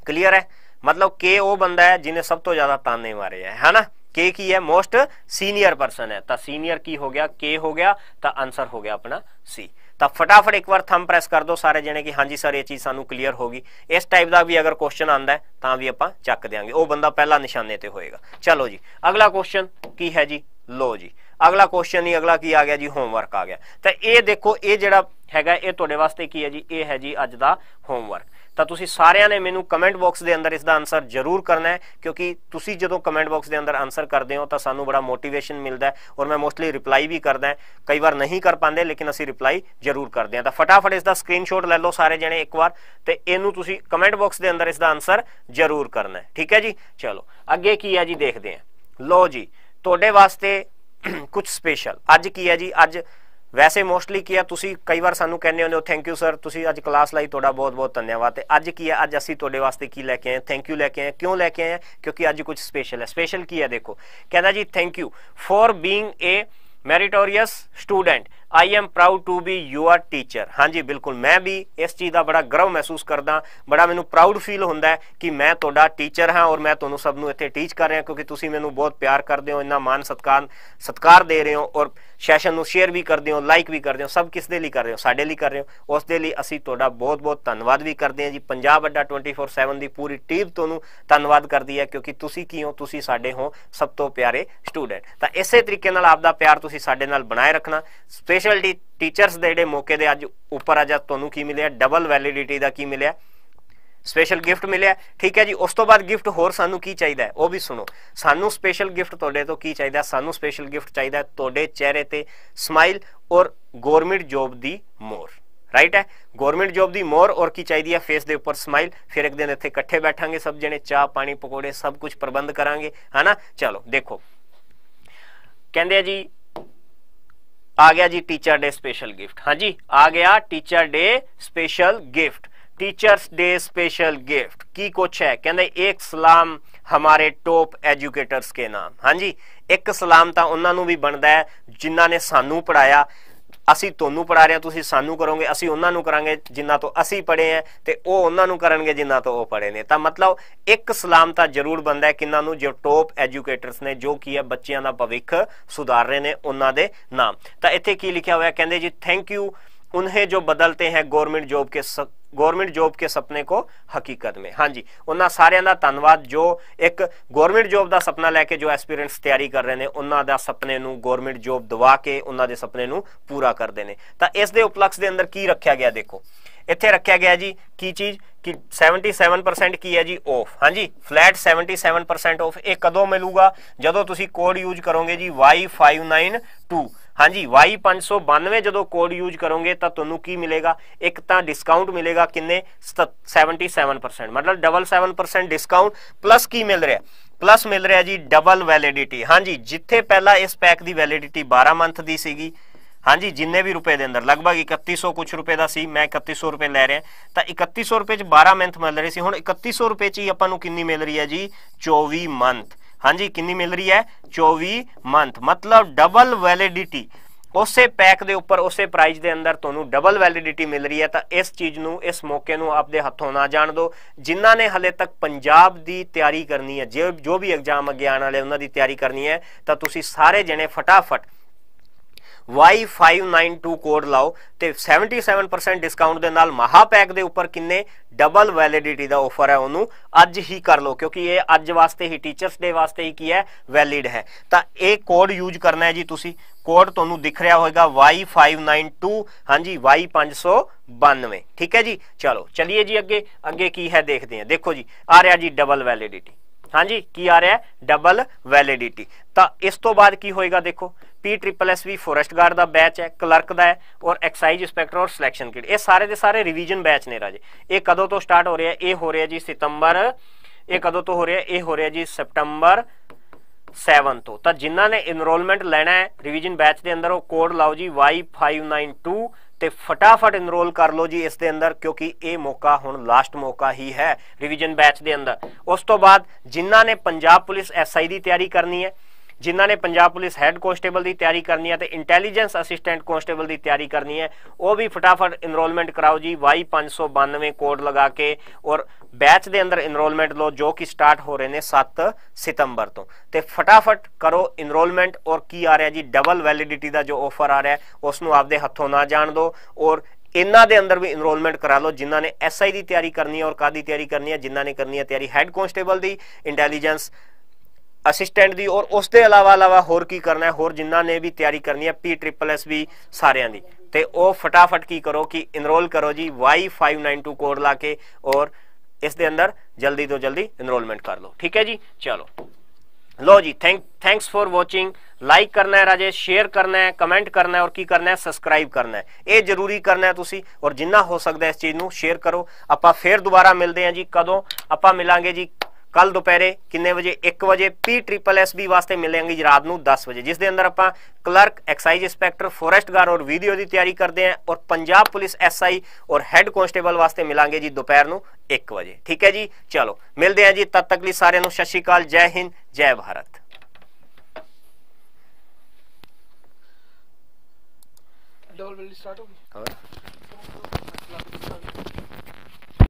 ਕਲੀਅਰ ਹੈ ਮਤਲਬ ਕਿ ਉਹ ਬੰਦਾ ਹੈ ਜਿਹਨੇ ਸਭ ਤੋਂ ਜ਼ਿਆਦਾ ਤਾਨੇ ਮਾਰੇ ਹੈ ਹਨਾ ਕਿ ਕੀ ਹੈ ਮੋਸਟ ਸੀਨੀਅਰ ਪਰਸਨ ਹੈ ਤਾਂ ਸੀਨੀਅਰ ਕੀ ਹੋ ਗਿਆ ਕੇ ਹੋ ਗਿਆ ਤਾਂ ਆਨਸਰ ਹੋ ਗਿਆ ਆਪਣਾ ਸੀ ਤਾਂ ਫਟਾਫਟ ਇੱਕ ਵਾਰ ਥੰਬ ਪ੍ਰੈਸ ਕਰ ਦਿਓ ਸਾਰੇ ਜਿਹਨੇ ਕਿ ਹਾਂਜੀ ਸਰ ਇਹ ਚੀਜ਼ ਸਾਨੂੰ ਕਲੀਅਰ ਹੋ ਗਈ ਇਸ ਟਾਈਪ ਦਾ ਵੀ ਅਗਰ ਕੁਐਸਚਨ ਆਂਦਾ ਹੈ ਤਾਂ ਵੀ ਆਪਾਂ ਚੱਕ ਦੇਾਂਗੇ ਉਹ ਬੰਦਾ ਪਹਿਲਾ ਨਿਸ਼ਾਨੇ ਤੇ ਹੋਏਗਾ ਚਲੋ ਜੀ ਅਗਲਾ ਕੁਐਸਚਨ ਕੀ ਹੈ ਜੀ ਲੋ ਜੀ ਅਗਲਾ ਕੁਐਸਚਨ ਨਹੀਂ ਅਗਲਾ ਕੀ ਆ ਗਿਆ ਜੀ ਹੋਮਵਰਕ ਆ ਗਿਆ ਤਾਂ ਇਹ ਦੇਖੋ ਇਹ ਜਿਹੜਾ ਹੈਗਾ ਇਹ ਤੁਹਾਡੇ ਵਾਸਤੇ ਕੀ ਹੈ ਜੀ ਇਹ ਹੈ ਜੀ ਅੱਜ ਦਾ ਹੋਮਵਰਕ ਤਾਂ ਤੁਸੀਂ ਸਾਰਿਆਂ ਨੇ ਮੈਨੂੰ ਕਮੈਂਟ ਬਾਕਸ ਦੇ ਅੰਦਰ ਇਸ ਦਾ ਆਨਸਰ ਜ਼ਰੂਰ ਕਰਨਾ ਹੈ ਕਿਉਂਕਿ ਤੁਸੀਂ ਜਦੋਂ ਕਮੈਂਟ ਬਾਕਸ ਦੇ ਅੰਦਰ ਆਨਸਰ ਕਰਦੇ ਹੋ ਤਾਂ ਸਾਨੂੰ ਬੜਾ ਮੋਟੀਵੇਸ਼ਨ ਮਿਲਦਾ ਹੈ ਔਰ ਮੈਂ ਮੋਸਟਲੀ ਰਿਪਲਾਈ ਵੀ ਕਰਦਾ ਕਈ ਵਾਰ ਨਹੀਂ ਕਰ ਪਾਉਂਦੇ ਲੇਕਿਨ ਅਸੀਂ ਰਿਪਲਾਈ ਜ਼ਰੂਰ ਕਰਦੇ ਹਾਂ ਤਾਂ ਫਟਾਫਟ ਇਸ ਦਾ ਸਕਰੀਨਸ਼ਾਟ ਲੈ ਲਓ ਸਾਰੇ ਜਣੇ ਇੱਕ ਵਾਰ ਤੇ ਇਹਨੂੰ ਤੁਸੀਂ ਕਮੈਂਟ ਬਾਕਸ ਦੇ ਅੰਦਰ ਇਸ ਦਾ ਆਨਸਰ ਜ਼ਰੂਰ ਕਰਨਾ ਹੈ ਠੀਕ ਹੈ ਜੀ ਚਲੋ ਅੱਗੇ ਕੀ ਹੈ ਜੀ ਦੇਖਦੇ ਹਾਂ ਲਓ ਜੀ ਤੁਹਾਡੇ ਵਾਸਤੇ [clears throat] ਕੁਝ ਸਪੈਸ਼ਲ ਅੱਜ ਕੀ ਹੈ ਜੀ ਅੱਜ ਵੈਸੇ ਮੋਸਟਲੀ ਕੀ ਹੈ ਤੁਸੀਂ ਕਈ ਵਾਰ ਸਾਨੂੰ ਕਹਿੰਦੇ ਹੋ ਥੈਂਕ ਯੂ ਸਰ ਤੁਸੀਂ ਅੱਜ ਕਲਾਸ ਲਈ ਤੁਹਾਡਾ ਬਹੁਤ-ਬਹੁਤ ਧੰਨਵਾਦ ਤੇ ਅੱਜ ਕੀ ਹੈ ਅੱਜ ਅਸੀਂ ਤੁਹਾਡੇ ਵਾਸਤੇ ਕੀ ਲੈ ਕੇ ਆਏ ਥੈਂਕ ਯੂ ਲੈ ਕੇ ਆਏ ਕਿਉਂ ਲੈ ਕੇ ਆਏ ਕਿਉਂਕਿ ਅੱਜ ਕੁਝ ਸਪੈਸ਼ਲ ਹੈ ਸਪੈਸ਼ਲ ਕੀ ਹੈ ਦੇਖੋ ਕਹਿੰਦਾ ਜੀ thank you for being a meritorious student I am proud to be your teacher ਹਾਂਜੀ ਬਿਲਕੁਲ ਮੈਂ ਵੀ ਇਸ ਚੀਜ਼ ਦਾ ਬੜਾ ਗਰਵ ਮਹਿਸੂਸ ਕਰਦਾ ਬੜਾ ਮੈਨੂੰ ਪ੍ਰਾਊਡ ਫੀਲ ਹੁੰਦਾ ਹੈ ਕਿ ਮੈਂ ਤੁਹਾਡਾ ਟੀਚਰ ਹਾਂ ਔਰ ਮੈਂ ਤੁਹਾਨੂੰ ਸਭ ਨੂੰ ਇੱਥੇ ਟੀਚ ਕਰ ਰਿਹਾ ਕਿਉਂਕਿ ਤੁਸੀਂ ਮੈਨੂੰ ਬਹੁਤ ਪਿਆਰ ਕਰਦੇ ਹੋ ਇੰਨਾ ਮਾਨ ਸਤਕਾਰ ਸਤਕਾਰ ਦੇ ਰਹੇ ਹੋ ਔਰ ਸੈਸ਼ਨ ਨੂੰ ਸ਼ੇਅਰ ਵੀ ਕਰਦੇ ਹੋ ਲਾਈਕ ਵੀ ਕਰਦੇ ਹੋ ਸਭ ਕਿਸ ਦੇ ਲਈ ਕਰ ਰਹੇ ਹੋ ਸਾਡੇ ਲਈ ਕਰ ਰਹੇ ਹੋ ਉਸ ਦੇ ਲਈ ਅਸੀਂ ਤੁਹਾਡਾ ਬਹੁਤ-ਬਹੁਤ ਧੰਨਵਾਦ ਵੀ ਕਰਦੇ ਹਾਂ ਜੀ ਪੰਜਾਬ ਅੱਡਾ 24/7 ਦੀ ਪੂਰੀ ਟੀਮ ਤੁਹਾਨੂੰ ਧੰਨਵਾਦ ਕਰਦੀ ਹੈ ਕਿਉਂਕਿ ਤੁਸੀਂ ਕੀ ਹੋ ਤੁਸੀਂ ਸਾਡੇ ਹੋ ਸਭ ਤੋਂ ਪਿਆਰੇ ਸਟੂਡੈਂਟ ਤਾਂ ਇਸੇ ਤਰੀਕੇ ਨਾਲ ਆਪ ਦਾ ਪਿਆਰ ਤੁਸੀਂ ਸਾਡੇ ਨਾਲ ਬਣਾਏ ਰੱਖਣਾ ਸਪੈਸ਼ਲ ਟੀਚਰਸ ਦੇ ਜਿਹੜੇ ਮੌਕੇ ਦੇ ਅੱਜ ਉੱਪਰ ਅੱਜ ਤੁਹਾਨੂੰ ਕੀ ਮਿਲਿਆ ਡਬਲ ਵੈਲਿਡਿਟੀ ਦਾ ਕੀ ਮਿਲਿਆ ਸਪੈਸ਼ਲ ਗਿਫਟ ਮਿਲਿਆ ਠੀਕ ਹੈ ਜੀ ਉਸ ਤੋਂ ਬਾਅਦ ਗਿਫਟ ਹੋਰ ਸਾਨੂੰ ਕੀ ਚਾਹੀਦਾ ਉਹ ਵੀ ਸੁਣੋ ਸਾਨੂੰ ਸਪੈਸ਼ਲ ਗਿਫਟ ਤੁਹਾਡੇ ਤੋਂ ਕੀ ਚਾਹੀਦਾ ਸਾਨੂੰ ਸਪੈਸ਼ਲ ਗਿਫਟ ਚਾਹੀਦਾ ਤੁਹਾਡੇ ਚਿਹਰੇ ਤੇ ਸਮਾਈਲ ਔਰ ਗਵਰਨਮੈਂਟ ਜੌਬ ਦੀ ਮੋਰ ਰਾਈਟ ਹੈ ਗਵਰਨਮੈਂਟ ਜੌਬ ਦੀ ਮੋਰ ਔਰ ਕੀ ਚਾਹੀਦੀ ਹੈ ਫੇਸ ਦੇ ਉੱਪਰ ਸਮਾਈਲ ਫਿਰ ਇੱਕ ਦਿਨ ਇੱਥੇ ਇਕੱਠੇ ਬੈਠਾਂਗੇ ਸਭ ਜਣੇ ਚਾਹ ਪਾਣੀ ਪਕੌੜੇ ਸਭ ਕੁਝ ਪ੍ਰਬੰਧ ਕਰਾਂਗੇ ਹਨਾ ਚਲੋ ਦੇਖੋ ਕਹਿੰਦੇ ਆ ਜੀ ਆ ਗਿਆ ਜੀ ਟੀਚਰ ਡੇ ਸਪੈਸ਼ਲ ਗਿਫਟ ਹਾਂਜੀ ਆ ਗਿਆ teacher day special gift teachers day special gift की कुछ है कहते एक सलाम हमारे टॉप एजुकेटर्स के नाम हाँ जी एक सलाम तो उन्होंने भी बनता है जिन्होंने सानू पढ़ाया ਅਸੀਂ ਤੁਹਾਨੂੰ ਪੜਾ ਰਹੇ ਹਾਂ ਤੁਸੀਂ ਸਾਨੂੰ ਕਰੋਗੇ ਅਸੀਂ ਉਹਨਾਂ ਨੂੰ ਕਰਾਂਗੇ ਜਿਨ੍ਹਾਂ ਤੋਂ ਅਸੀਂ ਪੜੇ ਆ ਤੇ ਉਹ ਉਹਨਾਂ ਨੂੰ ਕਰਨਗੇ ਜਿਨ੍ਹਾਂ ਤੋਂ ਉਹ ਪੜੇ ਨੇ ਤਾਂ ਮਤਲਬ ਇੱਕ ਸਲਾਮ ਤਾਂ ਜ਼ਰੂਰ ਬੰਦਾ ਹੈ ਕਿੰਨਾਂ ਨੂੰ ਜੋ ਟੌਪ ਐਜੂਕੇਟਰਸ ਨੇ ਜੋ ਕੀ ਹੈ ਬੱਚਿਆਂ ਦਾ ਭਵਿੱਖ ਸੁਧਾਰ ਰਹੇ ਨੇ ਉਹਨਾਂ ਦੇ ਨਾਮ ਤਾਂ ਇੱਥੇ ਕੀ ਲਿਖਿਆ ਹੋਇਆ ਕਹਿੰਦੇ ਜੀ ਥੈਂਕ ਯੂ उन्हें ਜੋ ਬਦਲਤੇ हैं ਗਵਰਨਮੈਂਟ ਜੌਬ ਕੇ ਗਵਰਨਮੈਂਟ ਜੌਬ ਕੇ ਸੁਪਨੇ ਕੋ ਹਕੀਕਤ ਮੇ ਹਾਂਜੀ ਉਹਨਾਂ ਸਾਰਿਆਂ ਦਾ ਧੰਨਵਾਦ ਜੋ ਇੱਕ ਗਵਰਨਮੈਂਟ ਜੌਬ ਦਾ ਸੁਪਨਾ ਲੈ ਕੇ ਜੋ ਐਸਪੀਰੈਂਟਸ ਤਿਆਰੀ ਕਰ ਰਹੇ ਨੇ ਉਹਨਾਂ ਦਾ ਸੁਪਨੇ ਨੂੰ ਗਵਰਨਮੈਂਟ ਜੌਬ ਦਵਾ ਕੇ ਉਹਨਾਂ ਦੇ ਸੁਪਨੇ ਨੂੰ ਪੂਰਾ ਕਰਦੇ ਨੇ ਤਾਂ ਇਸ ਦੇ ਉਪਲਕਸ਼ ਦੇ ਅੰਦਰ ਕੀ ਰੱਖਿਆ ਗਿਆ ਦੇਖੋ ਇੱਥੇ ਰੱਖਿਆ ਗਿਆ ਜੀ ਕੀ ਚੀਜ਼ ਕਿ 77% ਕੀ ਹੈ ਜੀ ਆਫ ਹਾਂਜੀ ਫਲੈਟ 77% ਆਫ ਇਹ ਕਦੋਂ ਮਿਲੂਗਾ ਜਦੋਂ ਤੁਸੀਂ ਕੋਡ ਯੂਜ਼ ਕਰੋਗੇ ਜੀ Y592 ਹਾਂਜੀ Y592 ਜਦੋਂ ਕੋਡ ਯੂਜ਼ ਕਰੋਗੇ ਤਾਂ ਤੁਹਾਨੂੰ ਕੀ ਮਿਲੇਗਾ ਇੱਕ ਤਾਂ ਡਿਸਕਾਊਂਟ ਮਿਲੇਗਾ ਕਿੰਨੇ 77% ਮਤਲਬ 77% ਡਿਸਕਾਊਂਟ ਪਲੱਸ ਕੀ ਮਿਲ ਰਿਹਾ ਪਲੱਸ ਮਿਲ ਰਿਹਾ ਜੀ ਡਬਲ ਵੈਲਿਡਿਟੀ ਹਾਂਜੀ ਜਿੱਥੇ ਪਹਿਲਾਂ ਇਸ ਪੈਕ ਦੀ ਵੈਲਿਡਿਟੀ 12 ਮੰਥ ਦੀ ਸੀਗੀ ਹਾਂਜੀ ਜਿੰਨੇ ਵੀ ਰੁਪਏ ਦੇ ਅੰਦਰ ਲਗਭਗ 3100 ਕੁਝ ਰੁਪਏ ਦਾ ਸੀ ਮੈਂ 3100 ਰੁਪਏ ਲੈ ਰਿਹਾ ਤਾਂ 3100 ਰੁਪਏ ਚ 12 ਮੰਥ ਮਿਲ ਰਹੀ ਸੀ ਹੁਣ 3100 ਰੁਪਏ ਚ ਹੀ ਆਪਾਂ ਨੂੰ ਕਿੰਨੀ ਮਿਲ ਰਹੀ ਹੈ ਜੀ 24 ਮੰਥ ਹਾਂਜੀ ਕਿੰਨੀ ਮਿਲ ਰਹੀ ਹੈ 24 ਮੰਥ ਮਤਲਬ ਡਬਲ ਵੈਲਿਡਿਟੀ ਉਸੇ ਪੈਕ ਦੇ ਉੱਪਰ ਉਸੇ ਪ੍ਰਾਈਸ ਦੇ ਅੰਦਰ ਤੁਹਾਨੂੰ ਡਬਲ ਵੈਲਿਡਿਟੀ ਮਿਲ ਰਹੀ ਹੈ ਤਾਂ ਇਸ ਚੀਜ਼ ਨੂੰ ਇਸ ਮੌਕੇ ਨੂੰ ਆਪਦੇ ਹੱਥੋਂ ਨਾ ਜਾਣ ਦਿਓ ਜਿਨ੍ਹਾਂ ਨੇ ਹਲੇ ਤੱਕ ਪੰਜਾਬ ਦੀ ਤਿਆਰੀ ਕਰਨੀ ਹੈ ਜੋ ਵੀ ਐਗਜ਼ਾਮ ਅੱਗੇ ਆਉਣ ਵਾਲੇ ਉਹਨਾਂ ਦੀ ਤਿਆਰੀ ਕਰਨੀ ਹੈ ਤਾਂ ਤੁਸੀਂ ਸਾਰੇ ਜਣੇ ਫਟਾਫਟ Y592 ਕੋਡ ਲਾਓ ਤੇ 77% ਡਿਸਕਾਊਂਟ ਦੇ ਨਾਲ ਮਹਾ ਪੈਕ ਦੇ ਉੱਪਰ ਕਿੰਨੇ ਡਬਲ ਵੈਲਿਡਿਟੀ ਦਾ ਆਫਰ ਹੈ ਉਹਨੂੰ ਅੱਜ ਹੀ ਕਰ ਲਓ ਕਿਉਂਕਿ ਇਹ ਅੱਜ ਵਾਸਤੇ ਹੀ ਟੀਚਰਸ ਡੇ ਵਾਸਤੇ ਹੀ ਕੀ ਹੈ ਵੈਲਿਡ ਹੈ ਤਾਂ ਇਹ ਕੋਡ ਯੂਜ਼ ਕਰਨਾ ਹੈ ਜੀ ਤੁਸੀਂ ਕੋਡ ਤੁਹਾਨੂੰ ਦਿਖ ਰਿਹਾ ਹੋਵੇਗਾ Y592 ਹਾਂਜੀ Y592 ਠੀਕ ਹੈ ਜੀ ਚਲੋ ਚਲਿਏ ਜੀ ਅੱਗੇ ਅੱਗੇ ਕੀ ਹੈ ਦੇਖਦੇ ਹਾਂ ਦੇਖੋ ਜੀ ਆ ਰਿਹਾ ਜੀ ਡਬਲ ਵੈਲਿਡਿਟੀ ਹਾਂਜੀ ਕੀ ਆ ਰਿਹਾ ਡਬਲ ਵੈਲਿਡਿਟੀ ਤਾਂ ਇਸ ਤੋਂ ਬਾਅਦ ਕੀ ਹੋਏਗਾ ਦੇਖੋ P triple S V forest guard ਦਾ ਬੈਚ ਹੈ ਕਲਰਕ ਦਾ ਹੈ ਔਰ ਐਕਸਾਈਜ਼ ਇੰਸਪੈਕਟਰ ਔਰ ਸਿਲੈਕਸ਼ਨ ਕਿਡ ਇਹ ਸਾਰੇ ਦੇ ਸਾਰੇ ਰਿਵੀਜ਼ਨ ਬੈਚ ਨੇ ਰਾਜੇ ਇਹ ਕਦੋਂ ਤੋਂ ਸਟਾਰਟ ਹੋ ਰਿਹਾ ਇਹ ਹੋ ਰਿਹਾ ਜੀ ਸਤੰਬਰ ਇਹ ਕਦੋਂ ਤੋਂ ਹੋ ਰਿਹਾ ਇਹ ਹੋ ਰਿਹਾ ਜੀ ਸਤੰਬਰ 7 ਤੋਂ ਤਾਂ ਜਿਨ੍ਹਾਂ ਨੇ ਇਨਰੋਲਮੈਂਟ ਲੈਣਾ ਹੈ ਰਿਵੀਜ਼ਨ ਬੈਚ ਦੇ ਅੰਦਰ ਉਹ ਕੋਡ ਲਾਓ ਜੀ Y592 ਤੇ ਫਟਾਫਟ ਇਨਰੋਲ ਕਰ ਲਓ ਜੀ ਇਸ ਦੇ ਅੰਦਰ ਕਿਉਂਕਿ ਇਹ ਮੌਕਾ ਹੁਣ ਲਾਸਟ ਮੌਕਾ ਹੀ ਹੈ ਰਿਵੀਜ਼ਨ ਬੈਚ ਦੇ ਅੰਦਰ ਉਸ ਤੋਂ ਬਾਅਦ ਜਿਨ੍ਹਾਂ ਨੇ ਪੰਜਾਬ ਪੁਲਿਸ ਐਸਆਈ ਦੀ ਤਿਆਰੀ ਕਰਨੀ ਹੈ ਜਿਨ੍ਹਾਂ ਨੇ ਪੰਜਾਬ ਪੁਲਿਸ ਹੈੱਡ ਕਾਂਸਟੇਬਲ ਦੀ ਤਿਆਰੀ ਕਰਨੀ ਹੈ ਤੇ ਇੰਟੈਲੀਜੈਂਸ ਅਸਿਸਟੈਂਟ ਕਾਂਸਟੇਬਲ ਦੀ ਤਿਆਰੀ ਕਰਨੀ ਹੈ ਉਹ ਵੀ ਫਟਾਫਟ ਇਨਰੋਲਮੈਂਟ ਕਰਾਓ ਜੀ Y592 ਕੋਡ ਲਗਾ ਕੇ ਔਰ ਬੈਚ ਦੇ ਅੰਦਰ ਇਨਰੋਲਮੈਂਟ ਲੋ ਜੋ ਕਿ ਸਟਾਰਟ ਹੋ ਰਹੇ ਨੇ 7 ਸਤੰਬਰ ਤੋਂ ਤੇ ਫਟਾਫਟ ਕਰੋ ਇਨਰੋਲਮੈਂਟ ਔਰ ਕੀ ਆ ਰਿਹਾ ਜੀ ਡਬਲ ਵੈਲਿਡਿਟੀ ਦਾ ਜੋ ਆਫਰ ਆ ਰਿਹਾ ਉਸ ਨੂੰ ਆਪਦੇ ਹੱਥੋਂ ਨਾ ਜਾਣ ਦਿਓ ਔਰ ਇਹਨਾਂ ਦੇ ਅੰਦਰ ਵੀ ਇਨਰੋਲਮੈਂਟ ਕਰਾ ਲਓ ਜਿਨ੍ਹਾਂ ਨੇ ਐਸਆਈ ਦੀ ਤਿਆਰੀ ਕਰਨੀ ਹੈ ਔਰ ਕਾਦੀ ਤਿਆਰੀ ਕਰਨੀ ਹੈ ਜਿਨ੍ਹਾਂ ਨੇ ਕਰਨੀ ਹੈ ਤਿਆਰੀ ਹੈੱਡ ਕਾਂਸਟੇਬਲ ਦੀ ਇੰਟੈਲੀਜੈਂਸ ਅਸਿਸਟੈਂਟ ਦੀ ਔਰ ਉਸ ਦੇ ਇਲਾਵਾ ਇਲਾਵਾ ਹੋਰ ਕੀ ਕਰਨਾ ਹੈ ਹੋਰ ਜਿਨ੍ਹਾਂ ਨੇ ਵੀ ਤਿਆਰੀ ਕਰਨੀ ਹੈ ਪੀ ਟ੍ਰਿਪਲ ਐਸ ਵੀ ਸਾਰਿਆਂ ਦੀ ਤੇ ਉਹ ਫਟਾਫਟ ਕੀ ਕਰੋ ਕਿ ਇਨਰੋਲ ਕਰੋ ਜੀ Y592 ਕੋਡ ਲਾ ਕੇ ਔਰ ਇਸ ਦੇ ਅੰਦਰ ਜਲਦੀ ਤੋਂ ਜਲਦੀ ਇਨਰੋਲਮੈਂਟ ਕਰ ਲਓ ਠੀਕ ਹੈ ਜੀ ਚਲੋ ਲੋ ਜੀ thank thanks for watching like ਕਰਨਾ ਹੈ ਰਾਜੇ ਸ਼ੇਅਰ ਕਰਨਾ ਹੈ ਕਮੈਂਟ ਕਰਨਾ ਹੈ ਔਰ ਕੀ ਕਰਨਾ ਹੈ ਸਬਸਕ੍ਰਾਈਬ ਕਰਨਾ ਹੈ ਇਹ ਜ਼ਰੂਰੀ ਕਰਨਾ ਹੈ ਤੁਸੀਂ ਔਰ ਜਿੰਨਾ ਹੋ ਸਕਦਾ ਇਸ ਚੀਜ਼ ਨੂੰ ਸ਼ੇਅਰ ਕਰੋ ਆਪਾਂ ਫੇਰ ਦੁਬਾਰਾ ਮਿਲਦੇ ਹਾਂ ਜੀ ਕਦੋਂ ਆਪਾਂ ਮਿਲਾਂਗੇ ਜੀ ਕੱਲ ਦੁਪਹਿਰੇ ਕਿੰਨੇ ਵਜੇ 1 ਵਜੇ ਪੀ ਟ੍ਰਿਪਲ ਐਸ ਬੀ ਵਾਸਤੇ ਮਿਲਾਂਗੇ ਜਰਾਦ ਨੂੰ 10 ਵਜੇ ਜਿਸ ਦੇ ਅੰਦਰ ਆਪਾਂ clerk excise inspector forest guard ਔਰ ਵੀਡੀਓ ਦੀ ਤਿਆਰੀ ਕਰਦੇ ਆਂ ਔਰ ਪੰਜਾਬ ਪੁਲਿਸ ਐਸਆਈ ਔਰ ਹੈੱਡ ਕਨਸਟੇਬਲ ਵਾਸਤੇ ਮਿਲਾਂਗੇ ਜੀ ਦੁਪਹਿਰ ਨੂੰ 1 ਵਜੇ ਠੀਕ ਹੈ ਜੀ ਚਲੋ ਮਿਲਦੇ ਆਂ ਜੀ ਤਦ ਤੱਕ ਲਈ ਸਾਰਿਆਂ ਨੂੰ ਸਤਿ ਸ਼੍ਰੀ ਅਕਾਲ ਜੈ ਹਿੰਦ ਜੈ ਭਾਰਤ डॉल ਸਟਾਰਟ ਹੋ होगी